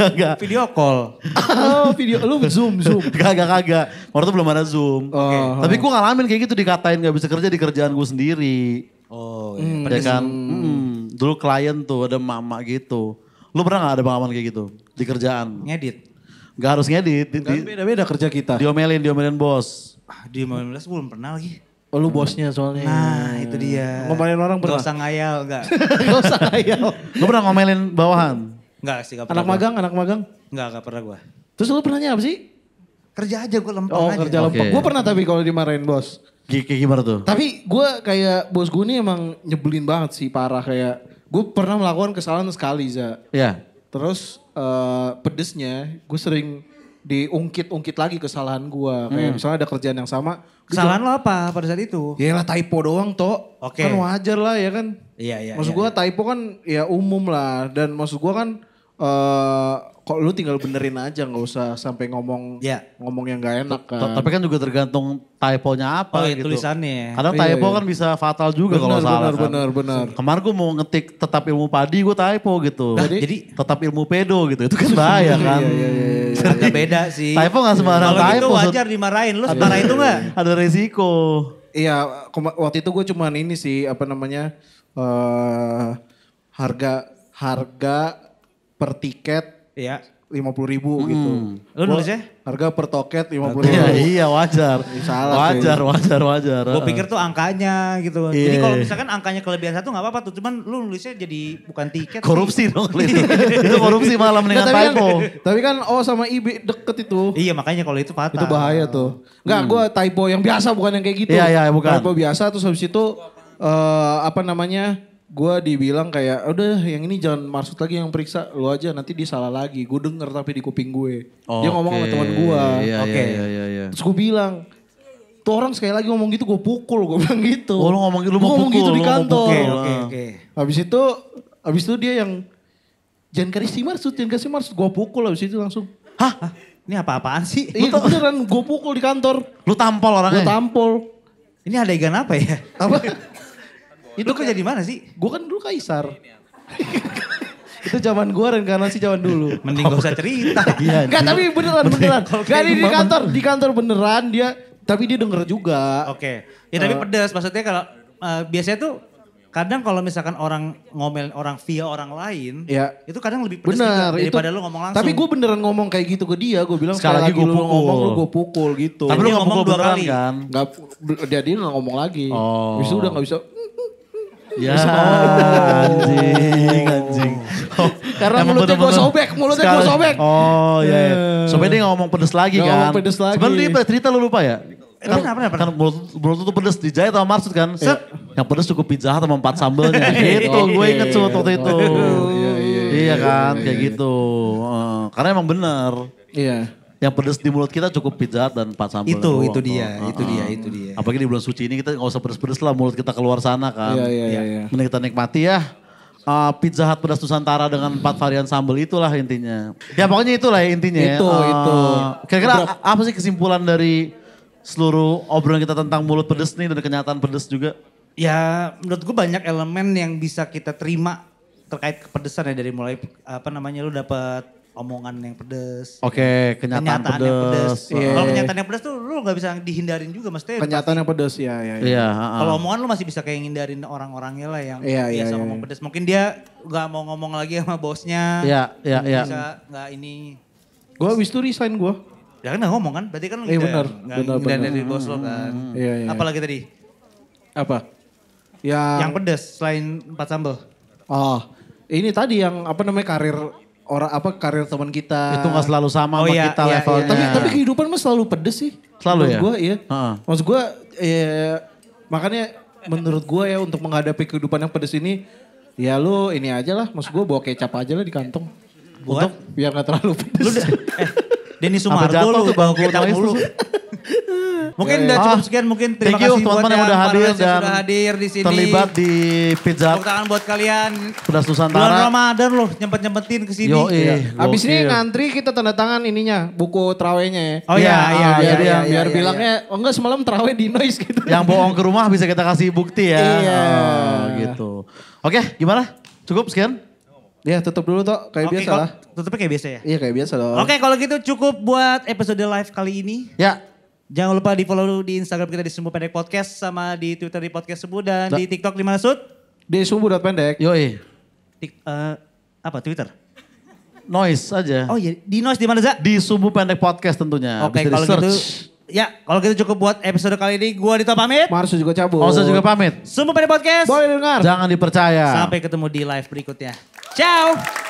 video call. oh video, lu zoom, zoom. Kagak, kagak. Waktu itu belum ada zoom. Oh, okay. Oh. Tapi gue ngalamin kayak gitu dikatain gak bisa kerja di kerjaan gue sendiri. Oh iya. Hmm, ya kan. Hmm. Dulu klien tuh ada mama gitu Lu pernah gak ada pengalaman kayak gitu di kerjaan? Ngedit. Gak harus ngedit. kan beda-beda kerja kita. Diomelin, diomelin bos. Ah, diomelin bos belum pernah lagi. Oh lu bosnya soalnya. Nah itu dia. Ngomelin orang pernah? Gak usah ngayal gak. gak usah ngayal. Lu pernah ngomelin bawahan? Enggak sih gak pernah. Anak gua. magang, anak magang? Enggak, gak pernah gue. Terus lu pernahnya apa sih? Kerja aja gue lempeng oh, aja. Oh kerja lempeng. Okay. Gue pernah tapi kalau dimarahin bos. Kayak gimana tuh? Tapi gue kayak bos gue ini emang nyebelin banget sih parah kayak gue pernah melakukan kesalahan sekali za ya terus uh, pedesnya gue sering diungkit-ungkit lagi kesalahan gue kayak hmm. misalnya ada kerjaan yang sama kesalahan lo apa pada saat itu ya lah typo doang toh okay. kan wajar lah ya kan iya iya maksud yeah, gue yeah. typo kan ya umum lah dan maksud gue kan uh, Kok lu tinggal benerin aja nggak usah sampai ngomong ya. ngomong yang nggak enak kan. Tapi kan juga tergantung typo-nya apa oh, iya, gitu. tulisannya. Kadang iya, typo iya. kan iya. bisa fatal juga kalau salah Benar, kan. benar. benar. Kemarin gue mau ngetik tetap ilmu padi gue typo gitu. jadi, tetap ilmu pedo gitu. Itu kan bahaya iya, kan. Iya, iya, iya, iya. beda sih. Typo nggak sembarang typo. Kalau gitu wajar dimarahin. Lu sembarang itu enggak? Ada resiko. Iya, waktu itu gue cuman ini sih apa namanya uh, harga harga per tiket Iya. lima puluh ribu hmm. gitu. Lu ya? Harga per toket iya, lima puluh ribu. Iya, iya wajar. Salah wajar, wajar, wajar, wajar. Gue pikir tuh angkanya gitu. Yeah. Jadi kalau iya, iya. misalkan angkanya kelebihan satu gak apa-apa tuh. Cuman lu nulisnya jadi bukan tiket. Korupsi dong. itu. itu korupsi malam dengan nah, typo. tapi kan O sama I deket itu. Iya makanya kalau itu fatal. Itu bahaya tuh. Enggak, hmm. gue typo yang biasa bukan yang kayak gitu. Iya, iya bukan. Typo biasa terus habis itu uh, apa namanya gue dibilang kayak udah yang ini jangan maksud lagi yang periksa lu aja nanti dia salah lagi gue denger tapi di kuping gue okay. dia ngomong sama teman gue yeah, oke okay. yeah, yeah, yeah, yeah. terus gue bilang tuh orang sekali lagi ngomong gitu gue pukul gue bilang gitu oh, lu ngomong, gitu, lu mau ngomong gitu pukul, gitu di kantor oke oke oke habis itu habis itu dia yang jangan kasih maksud jangan kasih maksud gue pukul habis itu langsung hah ini apa-apaan sih? Iya tuh... beneran gue pukul di kantor. Lu tampol orangnya? Gue tampol. Ini adegan apa ya? Apa? Itu kerja di mana sih? Gue kan dulu Kaisar. itu zaman gue sih zaman dulu. Mending gak usah cerita. Enggak iya, tapi beneran beneran. Gak di, kantor, di kantor beneran dia. Tapi dia denger juga. Oke. Okay. Ya tapi uh, eh. pedas maksudnya kalau uh, biasanya tuh kadang kalau misalkan orang ngomel orang via orang lain, ya. itu kadang lebih pedes Bener, juga daripada lu ngomong langsung. Tapi gue beneran ngomong kayak gitu ke dia, gue bilang sekali, lagi gue ngomong lu gue pukul gitu. Tapi lu ngomong, ngomong dua kali kan? Gak, dia dia ngomong lagi. Oh. Bisa udah gak bisa, Ya, anjing, anjing. Oh, Karena mulutnya gue sobek, mulutnya gue sobek. Oh iya, iya. Eh. Sobek dia ngomong pedes lagi kan. Ngomong pedes lagi. Sebenernya dia cerita lu lupa ya? Kan, kenapa, kenapa? kan mulut, mulut tuh pedes dijahit sama maksud kan. Iya. Set, yang pedes cukup pizza sama empat sambelnya. gitu, gue iya, inget tuh iya, waktu itu. Oh, iya, iya, iya kan, kayak gitu. Karena emang bener. Iya yang pedes di mulut kita cukup pizza dan empat sambal. Itu doang, itu dia, uh itu ah. dia, itu dia. Apalagi di bulan suci ini kita nggak usah pedes-pedes lah mulut kita keluar sana kan. Iya, iya, ya, iya. Ya. Mending kita nikmati ya. Uh, pizza Hut pedas Nusantara dengan empat varian sambal itulah intinya. Ya pokoknya itulah ya intinya. Ya. Itu, uh, itu. Kira-kira apa sih kesimpulan dari seluruh obrolan kita tentang mulut pedes nih dan kenyataan pedes juga? Ya menurut gue banyak elemen yang bisa kita terima terkait kepedesan ya dari mulai apa namanya lu dapat omongan yang pedes. Oke, okay, iya. kenyataan, kenyataan yang pedes. Yeah. Kalau kenyataan yang pedes tuh lu gak bisa dihindarin juga maksudnya. Kenyataan pasti. yang pedes ya. ya, ya. Yeah, uh, uh. Kalau omongan lu masih bisa kayak ngindarin orang-orangnya lah yang yeah, biasa yeah, iya, ngomong iya. pedes. Mungkin dia gak mau ngomong lagi sama bosnya. Iya, yeah, iya, yeah, iya. Yeah. Bisa nggak ini. Gue abis itu resign gue. Ya kan gak ngomong kan, berarti kan eh, bener, gak bener, bener. dari bos lo hmm. kan. Hmm. Iya, iya. Apalagi tadi? Apa? Yang, yang pedes selain empat sambel. Oh, ini tadi yang apa namanya karir orang apa karir teman kita. Itu nggak selalu sama oh, sama iya, kita iya, iya levelnya. Iya. Tapi tapi kehidupan mah selalu pedes sih. Selalu menurut ya. Gua, iya. Uh-huh. Maksud gue ya, makanya menurut gue ya untuk menghadapi kehidupan yang pedes ini ya lu ini aja lah. Maksud gue bawa kecap aja lah di kantong. Buat? Untuk biar gak terlalu pedes. Lu, eh, Denny Sumargo lu bawa kecap mulu. mungkin ya, ya. udah cukup ah, sekian mungkin terima Thank kasih teman-teman yang udah hadir dan hadir di sini. Terlibat di pizza. Tepuk tangan buat kalian. Pedas Nusantara. Bulan Ramadan loh nyempet-nyempetin ke sini. iya. Habis ini ngantri kita tanda tangan ininya buku terawihnya ya. Oh iya iya iya biar, iya, iya, iya biar iya, bilangnya oh enggak semalam terawih di noise gitu. Yang bohong ke rumah bisa kita kasih bukti ya. Iya. Oh, gitu. Oke, gimana? Cukup sekian? Ya tutup dulu tuh, kayak biasa lah. Tutupnya kayak biasa ya? Iya kayak biasa loh. Oke kalau gitu cukup buat episode live kali ini. Ya Jangan lupa di follow di Instagram kita di Sumbu Pendek Podcast sama di Twitter di Podcast Sumbu dan nah. di TikTok di mana Sud? Di Sumbu.pendek. Yoi. Tik, uh, apa Twitter? Noise aja. Oh iya, di Noise di mana Za? Di Sumbu Pendek Podcast tentunya. Oke, okay, kalau gitu Ya, kalau gitu cukup buat episode kali ini. Gua Dito pamit. Marsu juga cabut. Osa juga pamit. Sumbu Pendek Podcast. Boleh dengar. Jangan dipercaya. Sampai ketemu di live berikutnya. Ciao.